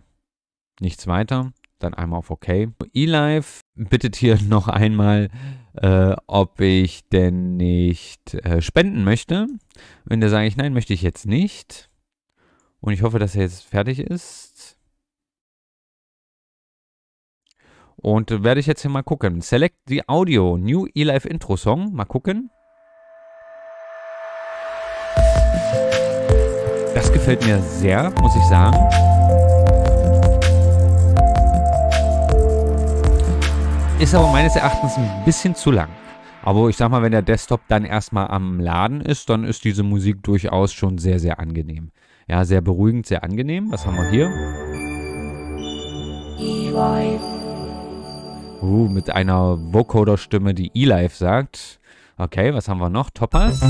nichts weiter dann einmal auf OK. eLife bittet hier *laughs* noch einmal, äh, ob ich denn nicht äh, spenden möchte. Wenn der sage ich, nein, möchte ich jetzt nicht. Und ich hoffe, dass er jetzt fertig ist. Und werde ich jetzt hier mal gucken. Select the Audio, New eLife Intro Song. Mal gucken. Das gefällt mir sehr, muss ich sagen. Ist aber meines Erachtens ein bisschen zu lang. Aber ich sag mal, wenn der Desktop dann erstmal am Laden ist, dann ist diese Musik durchaus schon sehr, sehr angenehm. Ja, sehr beruhigend, sehr angenehm. Was haben wir hier? E-Live. Uh, mit einer Vocoder-Stimme, die E-Life sagt. Okay, was haben wir noch? Toppers.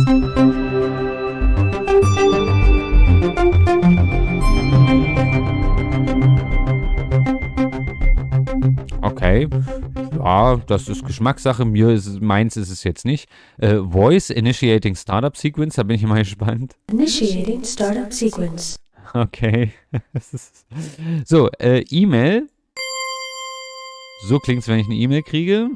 Okay, ja, ah, das ist Geschmackssache. Mir ist, meins ist es jetzt nicht. Äh, Voice Initiating Startup Sequence, da bin ich mal *laughs* gespannt. Initiating Startup Sequence. Okay. *laughs* so, äh, E-Mail. So klingt es, wenn ich eine E-Mail kriege.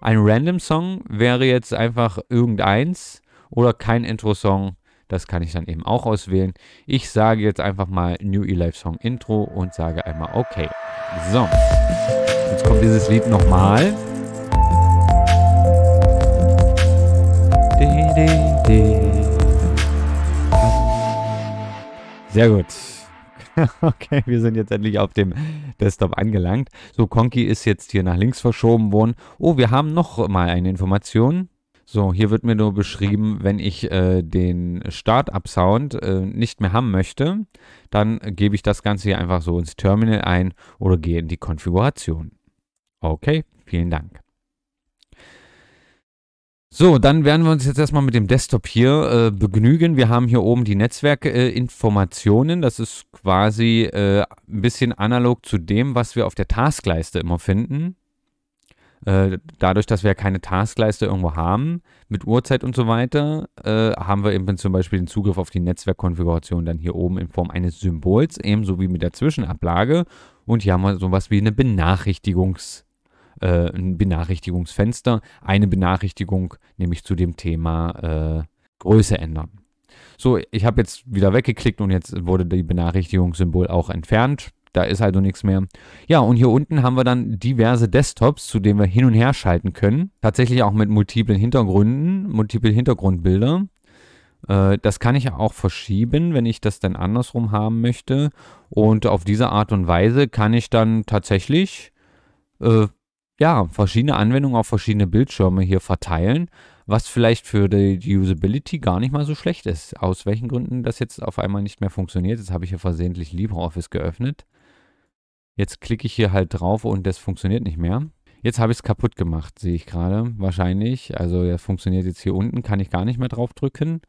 Ein Random Song wäre jetzt einfach irgendeins oder kein Intro-Song. Das kann ich dann eben auch auswählen. Ich sage jetzt einfach mal New E-Life Song Intro und sage einmal okay. So. Jetzt kommt dieses Lied nochmal. Sehr gut. *laughs* Okay, wir sind jetzt endlich auf dem Desktop angelangt. So, Konki ist jetzt hier nach links verschoben worden. Oh, wir haben noch mal eine Information. So, hier wird mir nur beschrieben, wenn ich äh, den Startup-Sound äh, nicht mehr haben möchte, dann gebe ich das Ganze hier einfach so ins Terminal ein oder gehe in die Konfiguration. Okay, vielen Dank. So, dann werden wir uns jetzt erstmal mit dem Desktop hier äh, begnügen. Wir haben hier oben die Netzwerkinformationen. Äh, das ist quasi äh, ein bisschen analog zu dem, was wir auf der Taskleiste immer finden. Äh, dadurch, dass wir keine Taskleiste irgendwo haben, mit Uhrzeit und so weiter, äh, haben wir eben zum Beispiel den Zugriff auf die Netzwerkkonfiguration dann hier oben in Form eines Symbols, ebenso wie mit der Zwischenablage. Und hier haben wir sowas wie eine Benachrichtigungs- äh, ein Benachrichtigungsfenster, eine Benachrichtigung nämlich zu dem Thema äh, Größe ändern. So, ich habe jetzt wieder weggeklickt und jetzt wurde die Benachrichtigungssymbol auch entfernt da ist also nichts mehr. Ja, und hier unten haben wir dann diverse Desktops, zu denen wir hin und her schalten können. Tatsächlich auch mit multiplen Hintergründen, multiple Hintergrundbilder. Äh, das kann ich auch verschieben, wenn ich das dann andersrum haben möchte. Und auf diese Art und Weise kann ich dann tatsächlich äh, ja, verschiedene Anwendungen auf verschiedene Bildschirme hier verteilen, was vielleicht für die Usability gar nicht mal so schlecht ist. Aus welchen Gründen das jetzt auf einmal nicht mehr funktioniert, jetzt habe ich hier versehentlich LibreOffice geöffnet. Jetzt klicke ich hier halt drauf und das funktioniert nicht mehr. Jetzt habe ich es kaputt gemacht, sehe ich gerade. Wahrscheinlich. Also das funktioniert jetzt hier unten, kann ich gar nicht mehr drauf drücken.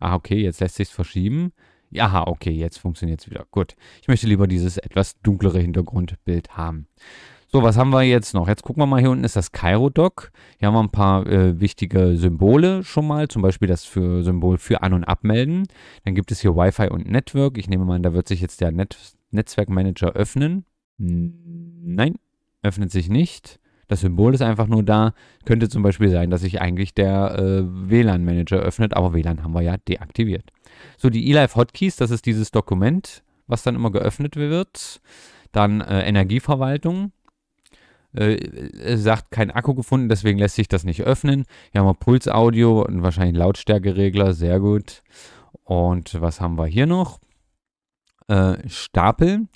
Ah, okay, jetzt lässt sich es verschieben. Aha, okay, jetzt funktioniert es wieder. Gut. Ich möchte lieber dieses etwas dunklere Hintergrundbild haben. So, was haben wir jetzt noch? Jetzt gucken wir mal, hier unten ist das cairo dock Hier haben wir ein paar äh, wichtige Symbole schon mal, zum Beispiel das für Symbol für An- und Abmelden. Dann gibt es hier Wi-Fi und Network. Ich nehme mal an, da wird sich jetzt der Net Netzwerkmanager öffnen. Nein, öffnet sich nicht. Das Symbol ist einfach nur da. Könnte zum Beispiel sein, dass sich eigentlich der äh, WLAN-Manager öffnet, aber WLAN haben wir ja deaktiviert. So, die eLife Hotkeys, das ist dieses Dokument, was dann immer geöffnet wird. Dann äh, Energieverwaltung. Äh, äh sagt, kein Akku gefunden, deswegen lässt sich das nicht öffnen. Hier haben wir Pulsaudio und wahrscheinlich Lautstärkeregler, sehr gut. Und was haben wir hier noch? Äh, Stapel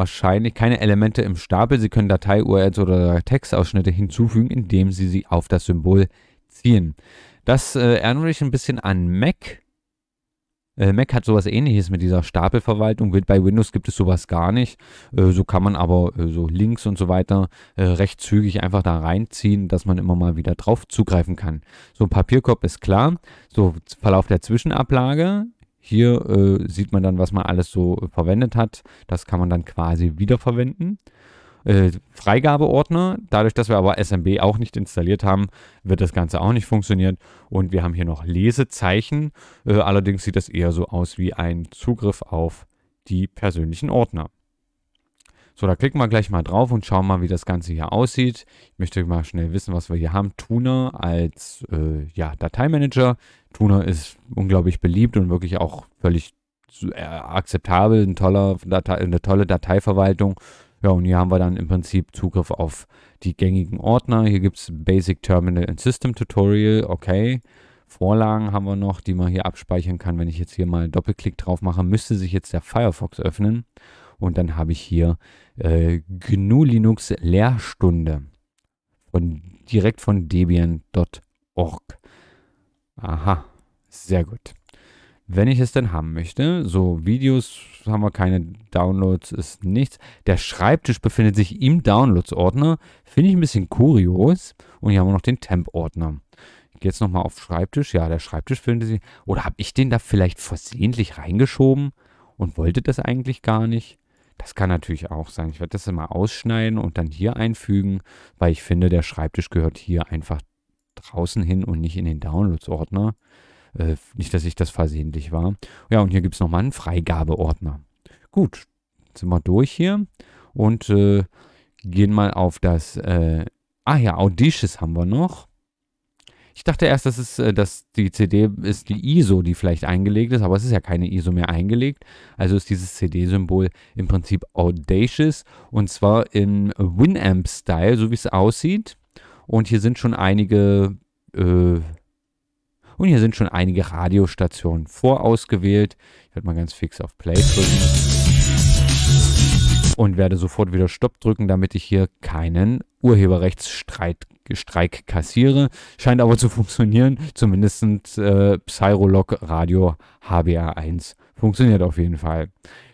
wahrscheinlich keine Elemente im Stapel. Sie können Datei-URLs oder Textausschnitte hinzufügen, indem Sie sie auf das Symbol ziehen. Das äh, erinnert mich ein bisschen an Mac. Äh, Mac hat sowas ähnliches mit dieser Stapelverwaltung. Bei Windows gibt es sowas gar nicht. Äh, so kann man aber äh, so Links und so weiter äh, recht zügig einfach da reinziehen, dass man immer mal wieder drauf zugreifen kann. So ein Papierkorb ist klar. So Verlauf der Zwischenablage hier äh, sieht man dann, was man alles so äh, verwendet hat. Das kann man dann quasi wiederverwenden. Äh, Freigabeordner. Dadurch, dass wir aber SMB auch nicht installiert haben, wird das Ganze auch nicht funktionieren. Und wir haben hier noch Lesezeichen. Äh, allerdings sieht das eher so aus wie ein Zugriff auf die persönlichen Ordner. So, da klicken wir gleich mal drauf und schauen mal, wie das Ganze hier aussieht. Ich möchte mal schnell wissen, was wir hier haben. Tuner als äh, ja, Dateimanager. Tuner ist unglaublich beliebt und wirklich auch völlig äh, akzeptabel. Ein toller Datei, eine tolle Dateiverwaltung. Ja, und hier haben wir dann im Prinzip Zugriff auf die gängigen Ordner. Hier gibt es Basic Terminal and System Tutorial. Okay. Vorlagen haben wir noch, die man hier abspeichern kann. Wenn ich jetzt hier mal Doppelklick drauf mache, müsste sich jetzt der Firefox öffnen. Und dann habe ich hier äh, GNU Linux Lehrstunde von, direkt von debian.org. Aha, sehr gut. Wenn ich es denn haben möchte, so Videos haben wir keine, Downloads ist nichts. Der Schreibtisch befindet sich im Downloads-Ordner. Finde ich ein bisschen kurios. Und hier haben wir noch den Temp-Ordner Ich gehe jetzt nochmal auf Schreibtisch. Ja, der Schreibtisch findet sich. Oder habe ich den da vielleicht versehentlich reingeschoben und wollte das eigentlich gar nicht? Das kann natürlich auch sein. Ich werde das immer ausschneiden und dann hier einfügen, weil ich finde, der Schreibtisch gehört hier einfach draußen hin und nicht in den Downloads-Ordner. Äh, nicht, dass ich das versehentlich war. Ja, und hier gibt es nochmal einen Freigabeordner. Gut, sind wir durch hier und äh, gehen mal auf das. Äh, ah ja, Audacious haben wir noch. Ich dachte erst, das ist, äh, dass die CD ist die ISO, die vielleicht eingelegt ist, aber es ist ja keine ISO mehr eingelegt. Also ist dieses CD-Symbol im Prinzip audacious und zwar im Winamp-Style, so wie es aussieht. Und hier sind schon einige äh, und hier sind schon einige Radiostationen vorausgewählt. Ich werde mal ganz fix auf Play drücken und werde sofort wieder Stopp drücken, damit ich hier keinen Urheberrechtsstreit Streik kassiere. Scheint aber zu funktionieren. Zumindest äh, Psyrolog Radio HBA1 funktioniert auf jeden Fall.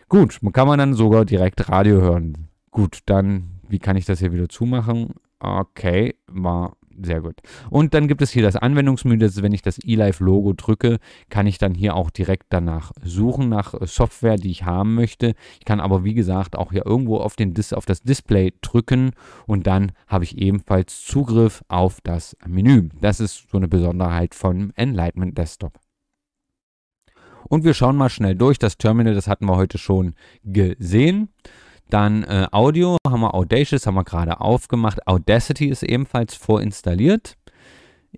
Gut, kann man dann sogar direkt Radio hören. Gut, dann, wie kann ich das hier wieder zumachen? Okay, mal sehr gut. Und dann gibt es hier das Anwendungsmenü, das ist, wenn ich das eLife-Logo drücke, kann ich dann hier auch direkt danach suchen, nach Software, die ich haben möchte. Ich kann aber, wie gesagt, auch hier irgendwo auf, den Dis auf das Display drücken und dann habe ich ebenfalls Zugriff auf das Menü. Das ist so eine Besonderheit von Enlightenment Desktop. Und wir schauen mal schnell durch. Das Terminal, das hatten wir heute schon gesehen. Dann äh, Audio haben wir Audacious, haben wir gerade aufgemacht. Audacity ist ebenfalls vorinstalliert.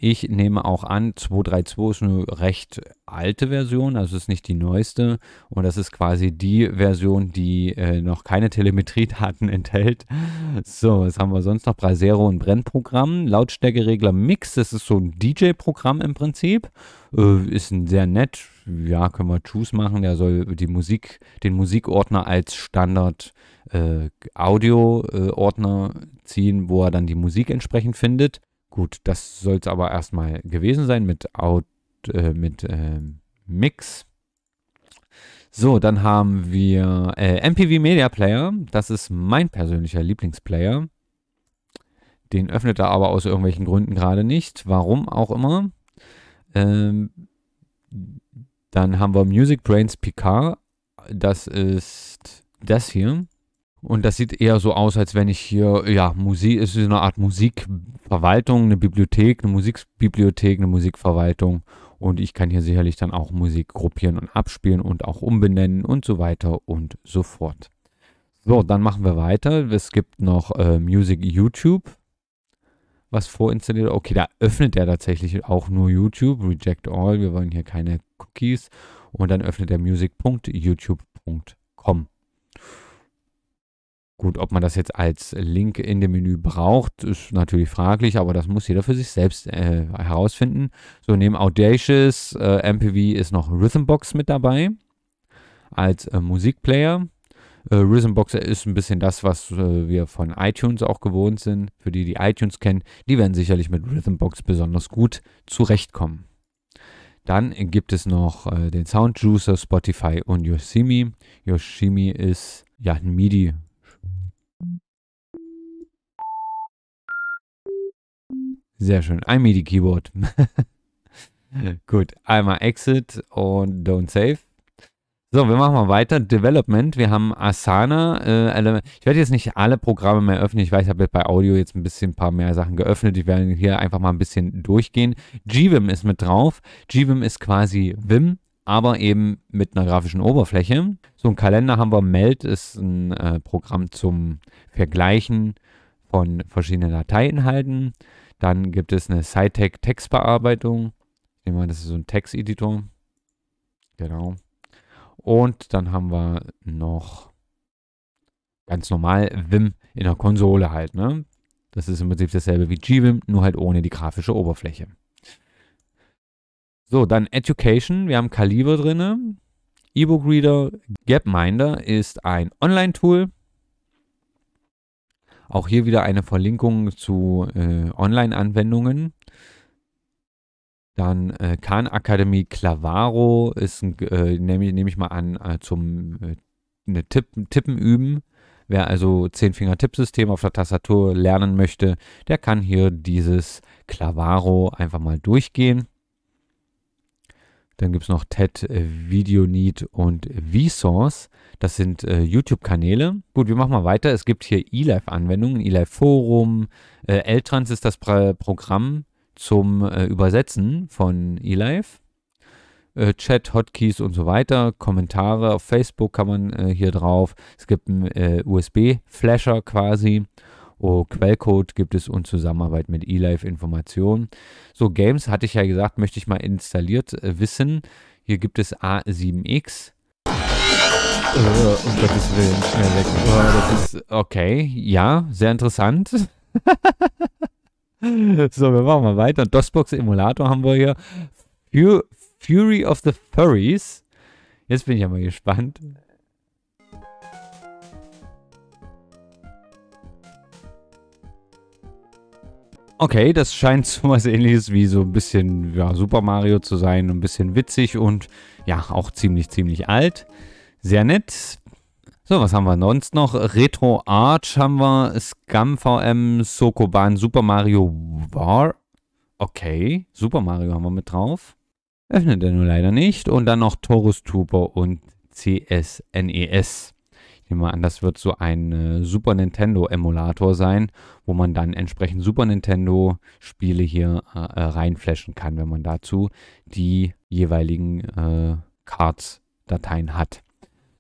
Ich nehme auch an, 2.3.2 ist eine recht alte Version, also ist nicht die neueste. Und das ist quasi die Version, die äh, noch keine Telemetriedaten *laughs* enthält. So, was haben wir sonst noch? Brasero und Brennprogramm. Lautstärkeregler Mix, das ist so ein DJ-Programm im Prinzip. Äh, ist ein sehr nett, ja, können wir Choose machen. Der soll die Musik, den Musikordner als Standard äh, Audio-Ordner äh, ziehen, wo er dann die Musik entsprechend findet. Gut, das soll es aber erstmal gewesen sein mit, Out, äh, mit ähm, Mix. So, dann haben wir äh, MPV Media Player. Das ist mein persönlicher Lieblingsplayer. Den öffnet er aber aus irgendwelchen Gründen gerade nicht. Warum auch immer. Ähm, dann haben wir Music Brains Picard. Das ist das hier. Und das sieht eher so aus, als wenn ich hier, ja, Musik, es ist eine Art Musikverwaltung, eine Bibliothek, eine Musikbibliothek, eine Musikverwaltung. Und ich kann hier sicherlich dann auch Musik gruppieren und abspielen und auch umbenennen und so weiter und so fort. So, dann machen wir weiter. Es gibt noch äh, Music YouTube was vorinstalliert. Okay, da öffnet er tatsächlich auch nur YouTube, Reject All, wir wollen hier keine Cookies. Und dann öffnet er music.youtube.com. Gut, ob man das jetzt als Link in dem Menü braucht, ist natürlich fraglich, aber das muss jeder für sich selbst äh, herausfinden. So, neben Audacious, äh, MPV ist noch Rhythmbox mit dabei als äh, Musikplayer. Äh, Rhythm ist ein bisschen das, was äh, wir von iTunes auch gewohnt sind. Für die, die iTunes kennen, die werden sicherlich mit Rhythmbox besonders gut zurechtkommen. Dann gibt es noch äh, den Soundjuicer, Spotify und Yoshimi. Yoshimi ist ja ein MIDI. Sehr schön, ein MIDI-Keyboard. *laughs* gut, einmal Exit und Don't Save. So, wir machen mal weiter. Development. Wir haben Asana. Äh, ich werde jetzt nicht alle Programme mehr öffnen. Ich weiß, ich habe jetzt bei Audio jetzt ein bisschen ein paar mehr Sachen geöffnet. Ich werde hier einfach mal ein bisschen durchgehen. GVim ist mit drauf. GVim ist quasi Vim, aber eben mit einer grafischen Oberfläche. So einen Kalender haben wir. Meld ist ein äh, Programm zum Vergleichen von verschiedenen Dateiinhalten. Dann gibt es eine SciTech Textbearbeitung. Nehmen wir, das ist so ein Texteditor. Genau. Und dann haben wir noch ganz normal Vim in der Konsole halt. Ne? Das ist im Prinzip dasselbe wie GVim, nur halt ohne die grafische Oberfläche. So, dann Education. Wir haben Kaliber drin. E-Book Reader. Gapminder ist ein Online-Tool. Auch hier wieder eine Verlinkung zu äh, Online-Anwendungen. Dann äh, Khan Academy Clavaro ist, äh, nehme nehm ich mal an, äh, zum äh, ne, Tipp, Tippen üben. Wer also Zehnfinger-Tippsystem auf der Tastatur lernen möchte, der kann hier dieses Clavaro einfach mal durchgehen. Dann gibt es noch TED, äh, Videoneed und Vsauce. Das sind äh, YouTube-Kanäle. Gut, wir machen mal weiter. Es gibt hier eLife-Anwendungen, eLife-Forum. Äh, Eltrans ist das Programm, zum äh, Übersetzen von eLife. Äh, Chat, Hotkeys und so weiter, Kommentare auf Facebook kann man äh, hier drauf. Es gibt einen äh, USB-Flasher quasi. Oh, Quellcode gibt es und Zusammenarbeit mit eLife Informationen. So, Games hatte ich ja gesagt, möchte ich mal installiert äh, wissen. Hier gibt es A7X. Äh, um Gottes Willen, schnell weg. Oh, das ist okay, ja, sehr interessant. *laughs* *laughs* So, wir machen mal weiter. DOSBox Emulator haben wir hier. Fury of the Furries. Jetzt bin ich ja mal gespannt. Okay, das scheint *laughs* so was ähnliches wie so ein bisschen ja, Super Mario zu sein. Ein bisschen witzig und ja, auch ziemlich, ziemlich alt. Sehr nett. So, was haben wir sonst noch? Retro Arch haben wir, Scum VM, Sokoban, Super Mario War. Okay, Super Mario haben wir mit drauf. Öffnet er nur leider nicht. Und dann noch Taurus Trooper und CSNES. E ich nehme mal an, das wird so ein äh, Super Nintendo Emulator sein, wo man dann entsprechend Super Nintendo Spiele hier äh, äh reinflashen kann, wenn man dazu die jeweiligen äh, Cards Dateien hat.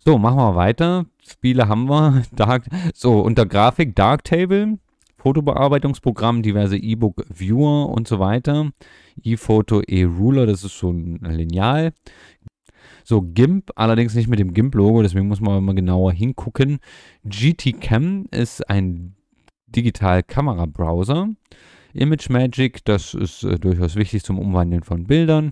So, machen wir weiter. Spiele haben wir. *laughs* Dark, so, unter Grafik Darktable, Fotobearbeitungsprogramm, diverse E-Book-Viewer und so weiter. E-Photo, E-Ruler, das ist so ein Lineal. So, GIMP, allerdings nicht mit dem GIMP-Logo, deswegen muss man mal genauer hingucken. GT Cam ist ein Digital-Kamera-Browser. Image Magic, das ist äh, durchaus wichtig zum Umwandeln von Bildern.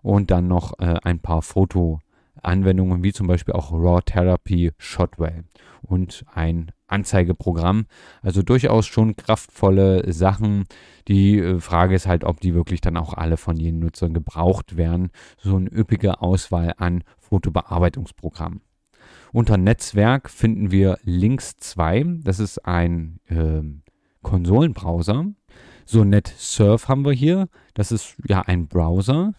Und dann noch äh, ein paar Foto- Anwendungen wie zum Beispiel auch Raw Therapy Shotwell und ein Anzeigeprogramm. Also durchaus schon kraftvolle Sachen. Die äh, Frage ist halt, ob die wirklich dann auch alle von jenen Nutzern gebraucht werden. So eine üppige Auswahl an Fotobearbeitungsprogrammen. Unter Netzwerk finden wir Links 2. Das ist ein äh, Konsolenbrowser. So NetSurf haben wir hier. Das ist ja ein Browser,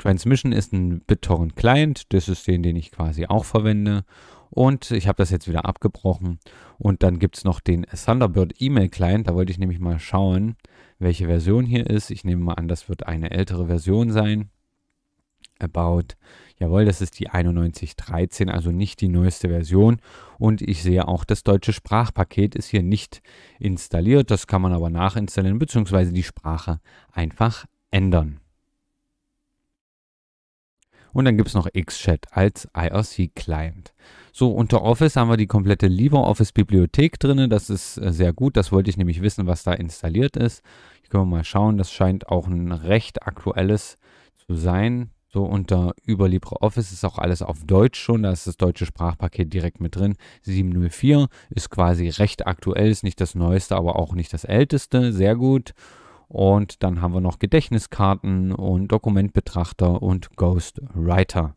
Transmission ist ein BitTorrent Client, das ist den, den ich quasi auch verwende. Und ich habe das jetzt wieder abgebrochen. Und dann gibt es noch den Thunderbird E-Mail Client. Da wollte ich nämlich mal schauen, welche Version hier ist. Ich nehme mal an, das wird eine ältere Version sein. About, jawohl, das ist die 9113, also nicht die neueste Version. Und ich sehe auch, das deutsche Sprachpaket ist hier nicht installiert. Das kann man aber nachinstallieren, beziehungsweise die Sprache einfach ändern. Und dann gibt es noch Xchat als IRC-Client. So, unter Office haben wir die komplette LibreOffice-Bibliothek drin. Das ist äh, sehr gut. Das wollte ich nämlich wissen, was da installiert ist. Ich kann mal schauen. Das scheint auch ein recht aktuelles zu sein. So unter über LibreOffice ist auch alles auf Deutsch schon. Da ist das deutsche Sprachpaket direkt mit drin. 704 ist quasi recht aktuell, ist nicht das neueste, aber auch nicht das älteste. Sehr gut. Und dann haben wir noch Gedächtniskarten und Dokumentbetrachter und Ghostwriter.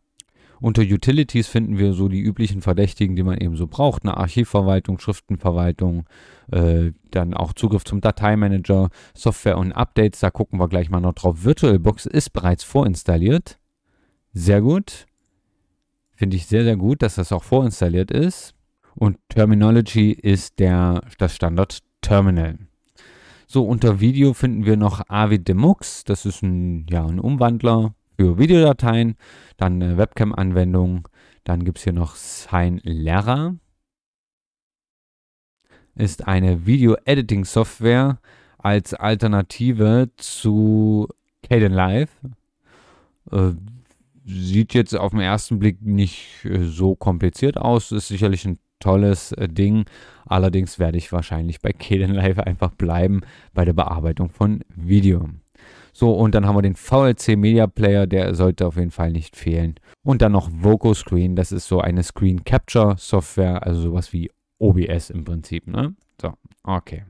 Unter Utilities finden wir so die üblichen Verdächtigen, die man eben so braucht. Eine Archivverwaltung, Schriftenverwaltung, äh, dann auch Zugriff zum Dateimanager, Software und Updates. Da gucken wir gleich mal noch drauf. VirtualBox ist bereits vorinstalliert. Sehr gut. Finde ich sehr, sehr gut, dass das auch vorinstalliert ist. Und Terminology ist der, das Standard Terminal. So, unter Video finden wir noch AVIDemux. Das ist ein, ja, ein Umwandler für Videodateien. Dann eine Webcam-Anwendung. Dann gibt es hier noch SignLera. Ist eine Video-Editing-Software als Alternative zu Caden Live. Äh, sieht jetzt auf den ersten Blick nicht äh, so kompliziert aus. Ist sicherlich ein tolles äh, Ding. Allerdings werde ich wahrscheinlich bei Kden Live einfach bleiben bei der Bearbeitung von Video. So, und dann haben wir den VLC Media Player, der sollte auf jeden Fall nicht fehlen. Und dann noch Voco Screen, das ist so eine Screen Capture Software, also sowas wie OBS im Prinzip. Ne? So, okay.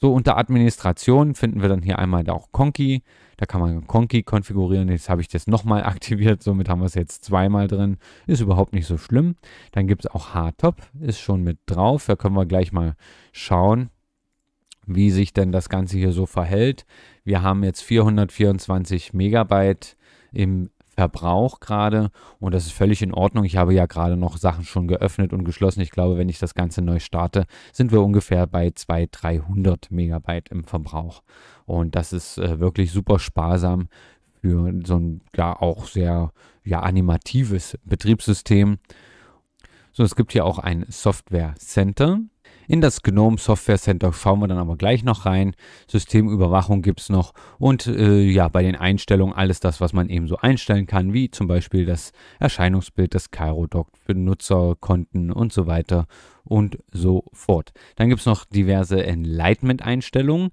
So, unter Administration finden wir dann hier einmal auch Conky. Da kann man Konki konfigurieren. Jetzt habe ich das nochmal *laughs* aktiviert. Somit haben wir es jetzt zweimal drin. Ist überhaupt nicht so schlimm. Dann gibt es auch Hardtop. Ist schon mit drauf. Da können wir gleich mal schauen, wie sich denn das Ganze hier so verhält. Wir haben jetzt 424 Megabyte im Verbrauch gerade und das ist völlig in Ordnung. Ich habe ja gerade noch Sachen schon geöffnet und geschlossen. Ich glaube, wenn ich das Ganze neu starte, sind wir ungefähr bei 200, 300 Megabyte im Verbrauch und das ist äh, wirklich super sparsam für so ein ja auch sehr ja, animatives Betriebssystem. So, es gibt hier auch ein Software Center. In das GNOME Software Center schauen wir dann aber gleich noch rein. Systemüberwachung gibt es noch und äh, ja, bei den Einstellungen alles das, was man eben so einstellen kann, wie zum Beispiel das Erscheinungsbild des Cairo-Doc, Benutzerkonten und so weiter und so fort. Dann gibt es noch diverse Enlightenment-Einstellungen.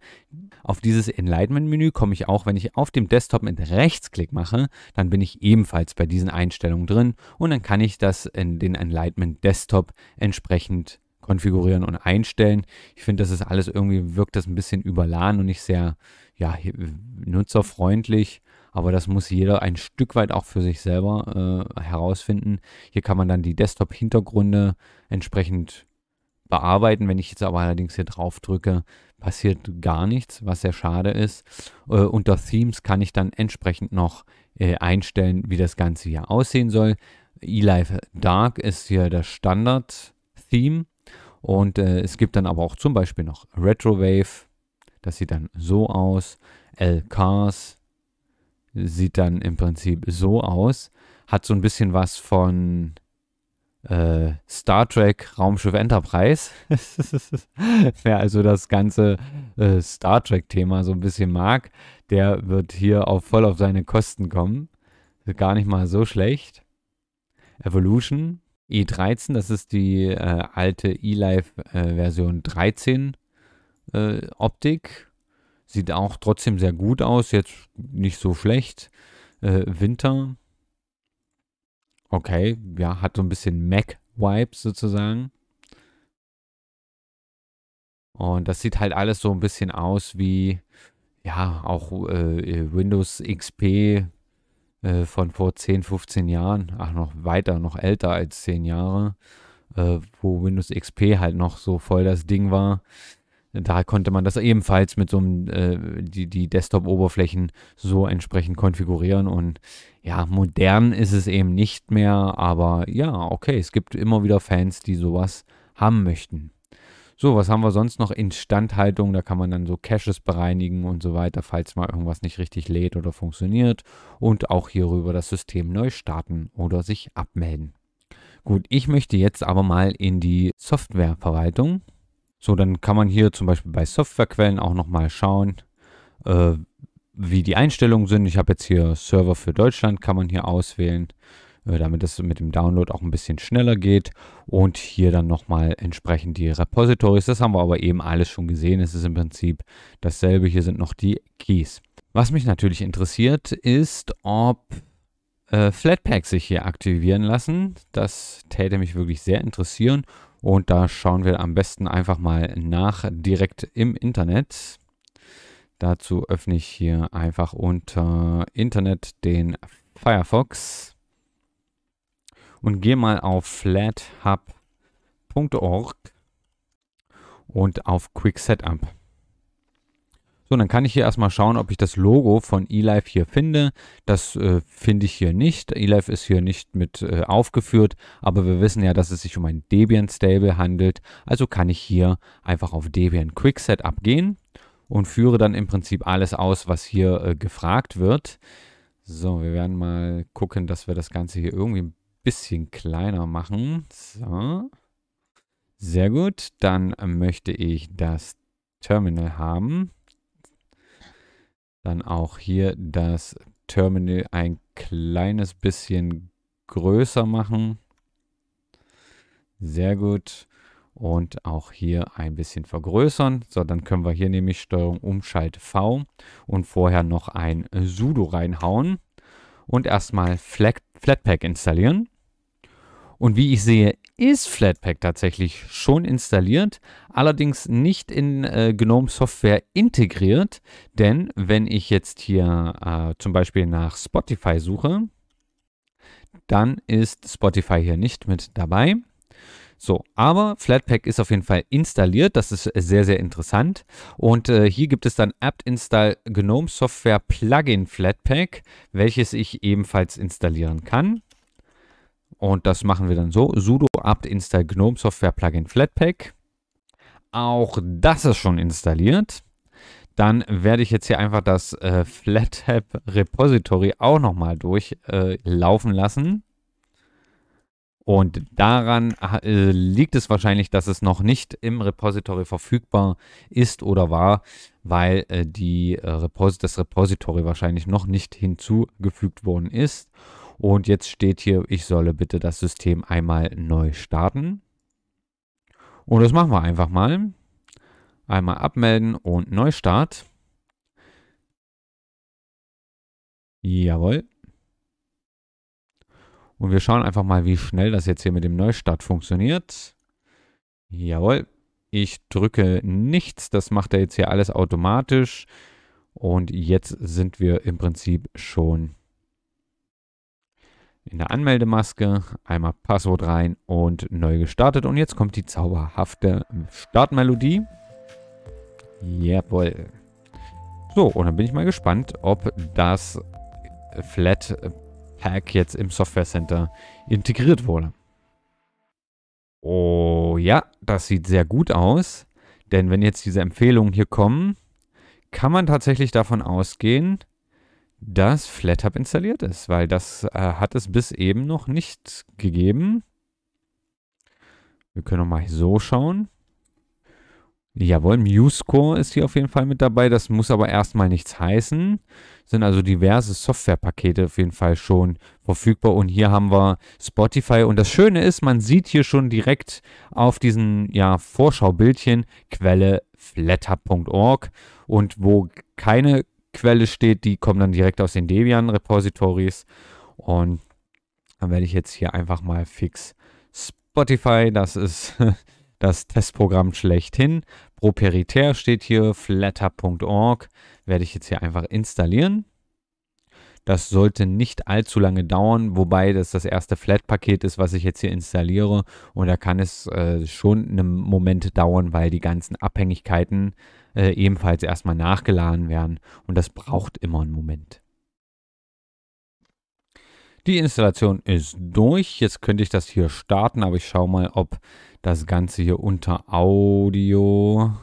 Auf dieses Enlightenment-Menü komme ich auch, wenn ich auf dem Desktop mit Rechtsklick mache, dann bin ich ebenfalls bei diesen Einstellungen drin und dann kann ich das in den Enlightenment Desktop entsprechend konfigurieren und einstellen. Ich finde, das ist alles irgendwie, wirkt das ein bisschen überladen und nicht sehr ja, nutzerfreundlich. Aber das muss jeder ein Stück weit auch für sich selber äh, herausfinden. Hier kann man dann die Desktop-Hintergründe entsprechend bearbeiten. Wenn ich jetzt aber allerdings hier drauf drücke, passiert gar nichts, was sehr schade ist. Äh, unter Themes kann ich dann entsprechend noch äh, einstellen, wie das Ganze hier aussehen soll. eLife Dark ist hier das Standard-Theme. Und äh, es gibt dann aber auch zum Beispiel noch Retrowave. Das sieht dann so aus. L-Cars sieht dann im Prinzip so aus. Hat so ein bisschen was von äh, Star Trek Raumschiff Enterprise. *laughs* Wer also das ganze äh, Star Trek-Thema so ein bisschen mag, der wird hier auf, voll auf seine Kosten kommen. Gar nicht mal so schlecht. Evolution, E13, das ist die äh, alte eLife äh, Version 13 äh, Optik. Sieht auch trotzdem sehr gut aus, jetzt nicht so schlecht. Äh, Winter. Okay, ja, hat so ein bisschen Mac-Vibes sozusagen. Und das sieht halt alles so ein bisschen aus wie, ja, auch äh, Windows XP äh, von vor 10, 15 Jahren, ach noch weiter, noch älter als 10 Jahre, äh, wo Windows XP halt noch so voll das Ding war. Da konnte man das ebenfalls mit so einem, äh, die, die Desktop-Oberflächen so entsprechend konfigurieren. Und ja, modern ist es eben nicht mehr, aber ja, okay, es gibt immer wieder Fans, die sowas haben möchten. So, was haben wir sonst noch? Instandhaltung, da kann man dann so Caches bereinigen und so weiter, falls mal irgendwas nicht richtig lädt oder funktioniert. Und auch hierüber das System neu starten oder sich abmelden. Gut, ich möchte jetzt aber mal in die Softwareverwaltung. So, dann kann man hier zum Beispiel bei Softwarequellen auch nochmal schauen, äh, wie die Einstellungen sind. Ich habe jetzt hier Server für Deutschland, kann man hier auswählen. Äh, damit es mit dem Download auch ein bisschen schneller geht. Und hier dann nochmal entsprechend die Repositories. Das haben wir aber eben alles schon gesehen. Es ist im Prinzip dasselbe. Hier sind noch die Keys. Was mich natürlich interessiert, ist, ob äh, Flatpaks sich hier aktivieren lassen. Das täte mich wirklich sehr interessieren. Und da schauen wir am besten einfach mal nach direkt im Internet. Dazu öffne ich hier einfach unter Internet den Firefox und gehe mal auf flathub.org und auf Quick Setup. So, dann kann ich hier erstmal schauen, ob ich das Logo von eLife hier finde. Das äh, finde ich hier nicht. eLife ist hier nicht mit äh, aufgeführt, aber wir wissen ja, dass es sich um ein Debian Stable handelt. Also kann ich hier einfach auf Debian Quick Setup gehen und führe dann im Prinzip alles aus, was hier äh, gefragt wird. So, wir werden mal gucken, dass wir das Ganze hier irgendwie ein bisschen kleiner machen. So. Sehr gut. Dann möchte ich das Terminal haben. Dann auch hier das Terminal ein kleines bisschen größer machen. Sehr gut. Und auch hier ein bisschen vergrößern. So, dann können wir hier nämlich Steuerung Umschalt V und vorher noch ein Sudo reinhauen. Und erstmal Flat Flatpak installieren. Und wie ich sehe, ist Flatpak tatsächlich schon installiert, allerdings nicht in äh, GNOME Software integriert, denn wenn ich jetzt hier äh, zum Beispiel nach Spotify suche, dann ist Spotify hier nicht mit dabei. So, aber Flatpak ist auf jeden Fall installiert. Das ist sehr, sehr interessant. Und äh, hier gibt es dann apt install GNOME Software Plugin Flatpak, welches ich ebenfalls installieren kann. Und das machen wir dann so. sudo apt install gnome software plugin flatpak. Auch das ist schon installiert. Dann werde ich jetzt hier einfach das äh, FlatHab Repository auch nochmal durchlaufen äh, lassen. Und daran äh, liegt es wahrscheinlich, dass es noch nicht im Repository verfügbar ist oder war, weil äh, die, äh, Repos das Repository wahrscheinlich noch nicht hinzugefügt worden ist. Und jetzt steht hier, ich solle bitte das System einmal neu starten. Und das machen wir einfach mal. Einmal abmelden und Neustart. Jawohl. Und wir schauen einfach mal, wie schnell das jetzt hier mit dem Neustart funktioniert. Jawohl. Ich drücke nichts. Das macht er jetzt hier alles automatisch. Und jetzt sind wir im Prinzip schon in der Anmeldemaske, einmal Passwort rein und neu gestartet. Und jetzt kommt die zauberhafte Startmelodie. Jawohl. So, und dann bin ich mal gespannt, ob das Flat Pack jetzt im Software Center integriert wurde. Oh ja, das sieht sehr gut aus. Denn wenn jetzt diese Empfehlungen hier kommen, kann man tatsächlich davon ausgehen, dass FlatHub installiert ist, weil das äh, hat es bis eben noch nicht gegeben. Wir können mal so schauen. Jawohl, MuseCore ist hier auf jeden Fall mit dabei. Das muss aber erstmal nichts heißen. Sind also diverse Softwarepakete auf jeden Fall schon verfügbar. Und hier haben wir Spotify. Und das Schöne ist, man sieht hier schon direkt auf diesem ja, Vorschaubildchen Quelle flatter.org. Und wo keine Quelle steht, die kommen dann direkt aus den Debian-Repositories. Und dann werde ich jetzt hier einfach mal fix Spotify, das ist *laughs* das Testprogramm schlechthin. Properitär steht hier, flatter.org werde ich jetzt hier einfach installieren. Das sollte nicht allzu lange dauern, wobei das das erste Flat-Paket ist, was ich jetzt hier installiere. Und da kann es äh, schon einen Moment dauern, weil die ganzen Abhängigkeiten äh, ebenfalls erstmal nachgeladen werden und das braucht immer einen Moment. Die Installation ist durch. Jetzt könnte ich das hier starten, aber ich schaue mal, ob das Ganze hier unter Audio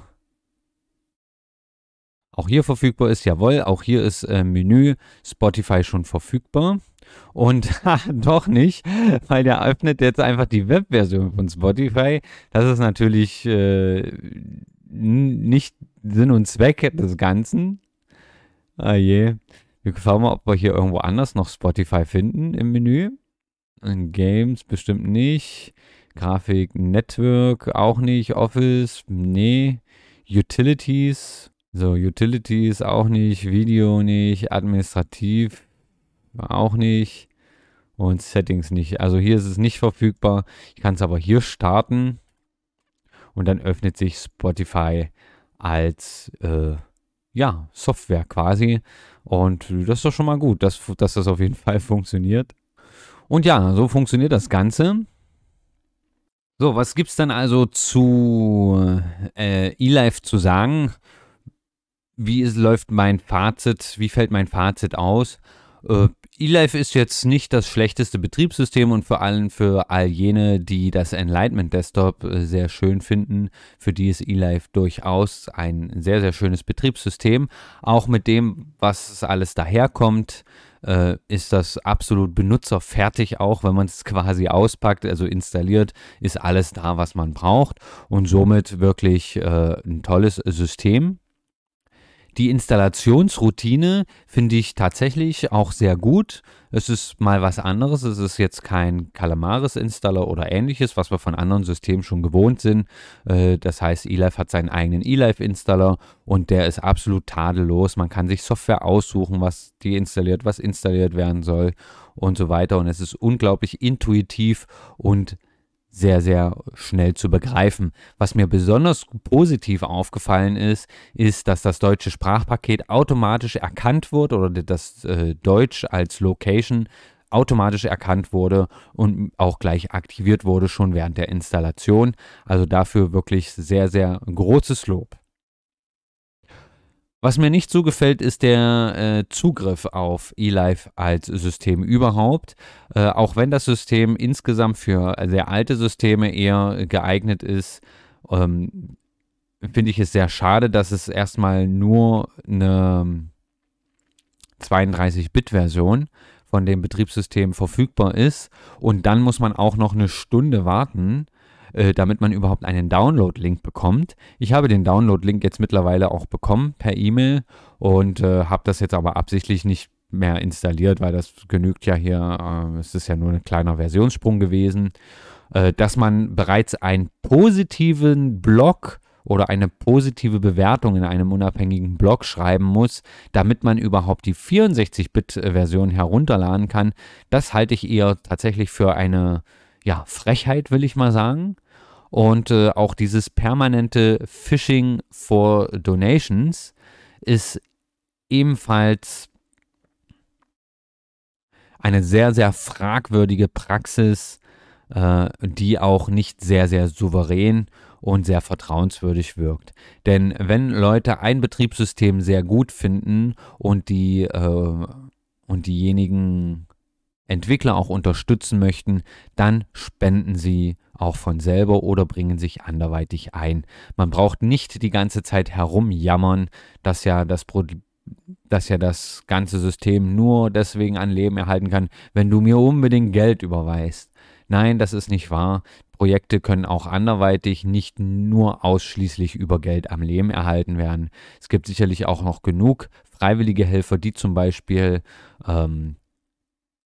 auch hier verfügbar ist. Jawohl, auch hier ist äh, Menü Spotify schon verfügbar. Und *laughs* doch nicht, weil der öffnet jetzt einfach die Webversion von Spotify. Das ist natürlich äh, nicht Sinn und Zweck des Ganzen. Ah je. Wir schauen mal, ob wir hier irgendwo anders noch Spotify finden im Menü. In Games bestimmt nicht. Grafik, Network auch nicht. Office, nee. Utilities, so Utilities auch nicht. Video nicht. Administrativ auch nicht. Und Settings nicht. Also hier ist es nicht verfügbar. Ich kann es aber hier starten. Und dann öffnet sich Spotify als äh, ja, Software quasi. Und das ist doch schon mal gut, dass, dass das auf jeden *laughs* Fall funktioniert. Und ja, so funktioniert das Ganze. So, was gibt es dann also zu äh, eLife zu sagen? Wie ist, läuft mein Fazit? Wie fällt mein Fazit aus? Äh, eLife ist jetzt nicht das schlechteste Betriebssystem und vor allem für all jene, die das Enlightenment Desktop äh, sehr schön finden, für die ist eLife durchaus ein sehr, sehr schönes Betriebssystem. Auch mit dem, was alles daherkommt, äh, ist das absolut benutzerfertig auch, wenn man es *laughs* quasi auspackt, also installiert, ist alles da, was man braucht und somit wirklich äh, ein tolles System die Installationsroutine finde ich tatsächlich auch sehr gut. Es ist mal was anderes. Es ist jetzt kein Calamaris-Installer oder ähnliches, was wir von anderen Systemen schon gewohnt sind. Äh, das heißt, eLife hat seinen eigenen eLife-Installer und der ist absolut tadellos. Man kann sich Software aussuchen, was die installiert, was installiert werden soll und so weiter. Und es ist unglaublich intuitiv und sehr, sehr schnell zu begreifen. Was mir besonders positiv aufgefallen ist, ist, dass das deutsche Sprachpaket automatisch erkannt wurde oder das äh, Deutsch als Location automatisch erkannt wurde und auch gleich aktiviert wurde schon während der Installation. Also dafür wirklich sehr, sehr großes Lob. Was mir nicht so gefällt, ist der äh, Zugriff auf eLife als System überhaupt. Äh, auch wenn das System insgesamt für sehr alte Systeme eher geeignet ist, ähm, finde ich es sehr schade, dass es erstmal nur eine 32-Bit-Version von dem Betriebssystem verfügbar ist. Und dann muss man auch noch eine Stunde warten, äh, damit man überhaupt einen Download-Link bekommt. Ich habe den Download-Link jetzt mittlerweile auch bekommen per E-Mail und äh, habe das jetzt aber absichtlich nicht mehr installiert, weil das genügt ja hier, äh, es ist ja nur ein kleiner Versionssprung gewesen, äh, dass man bereits einen positiven Blog oder eine positive Bewertung in einem unabhängigen Blog schreiben muss, damit man überhaupt die 64-Bit-Version herunterladen kann. Das halte ich eher tatsächlich für eine ja, Frechheit, will ich mal sagen. Und äh, auch dieses permanente Phishing for Donations ist ebenfalls eine sehr, sehr fragwürdige Praxis, äh, die auch nicht sehr, sehr souverän und sehr vertrauenswürdig wirkt. Denn wenn Leute ein Betriebssystem sehr gut finden und die äh, und diejenigen Entwickler auch unterstützen möchten, dann spenden sie auch von selber oder bringen sich anderweitig ein. Man braucht nicht die ganze Zeit herumjammern, dass ja das Pro dass ja das ganze System nur deswegen an Leben erhalten kann, wenn du mir unbedingt Geld überweist. Nein, das ist nicht wahr. Projekte können auch anderweitig nicht nur ausschließlich über Geld am Leben erhalten werden. Es gibt sicherlich auch noch genug freiwillige Helfer, die zum Beispiel ähm,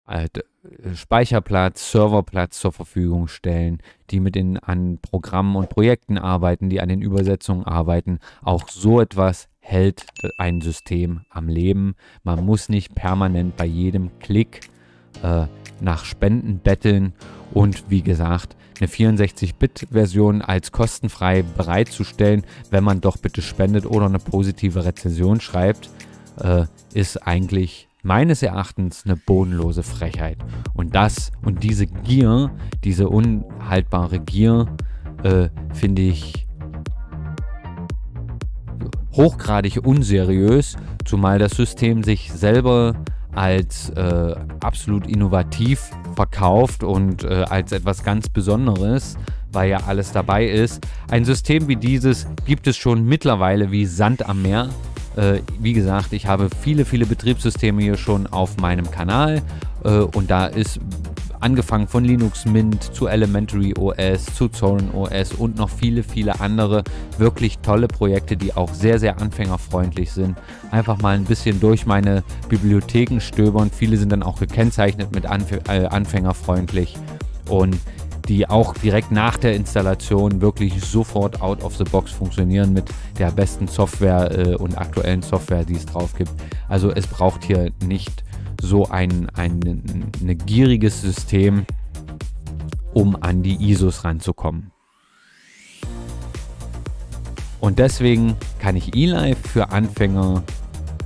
Halt, äh, Speicherplatz, Serverplatz zur Verfügung stellen, die mit den, an Programmen und Projekten arbeiten, die an den Übersetzungen arbeiten. Auch so etwas hält äh, ein System am Leben. Man muss nicht permanent bei jedem Klick äh, nach Spenden betteln und wie gesagt, eine 64-Bit-Version als kostenfrei bereitzustellen, wenn man doch bitte spendet oder eine positive Rezension schreibt, äh, ist eigentlich meines Erachtens eine bodenlose Frechheit. Und das und diese Gier, diese unhaltbare Gier, äh, finde ich hochgradig unseriös, zumal das System sich selber als äh, absolut innovativ verkauft und äh, als etwas ganz Besonderes, weil ja alles dabei ist. Ein System wie dieses gibt es schon mittlerweile wie Sand am Meer äh, wie gesagt, ich habe viele, viele Betriebssysteme hier schon auf meinem Kanal äh, und da ist angefangen von Linux Mint zu Elementary OS, zu Zorin OS und noch viele, viele andere wirklich tolle Projekte, die auch sehr, sehr anfängerfreundlich sind. Einfach mal ein bisschen durch meine Bibliotheken stöbern. Viele sind dann auch gekennzeichnet mit anf äh, anfängerfreundlich. Und die auch direkt nach der Installation wirklich sofort out of the box funktionieren mit der besten Software äh, und aktuellen Software, die es drauf gibt. Also es braucht hier nicht so ein, ein, ein gieriges System, um an die ISOs ranzukommen. Und deswegen kann ich eLife für Anfänger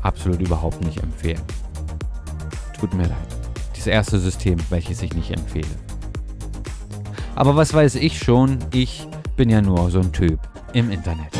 absolut überhaupt nicht empfehlen. Tut mir leid. Das erste System, welches ich nicht empfehle. Aber was weiß ich schon, ich bin ja nur so ein Typ im Internet.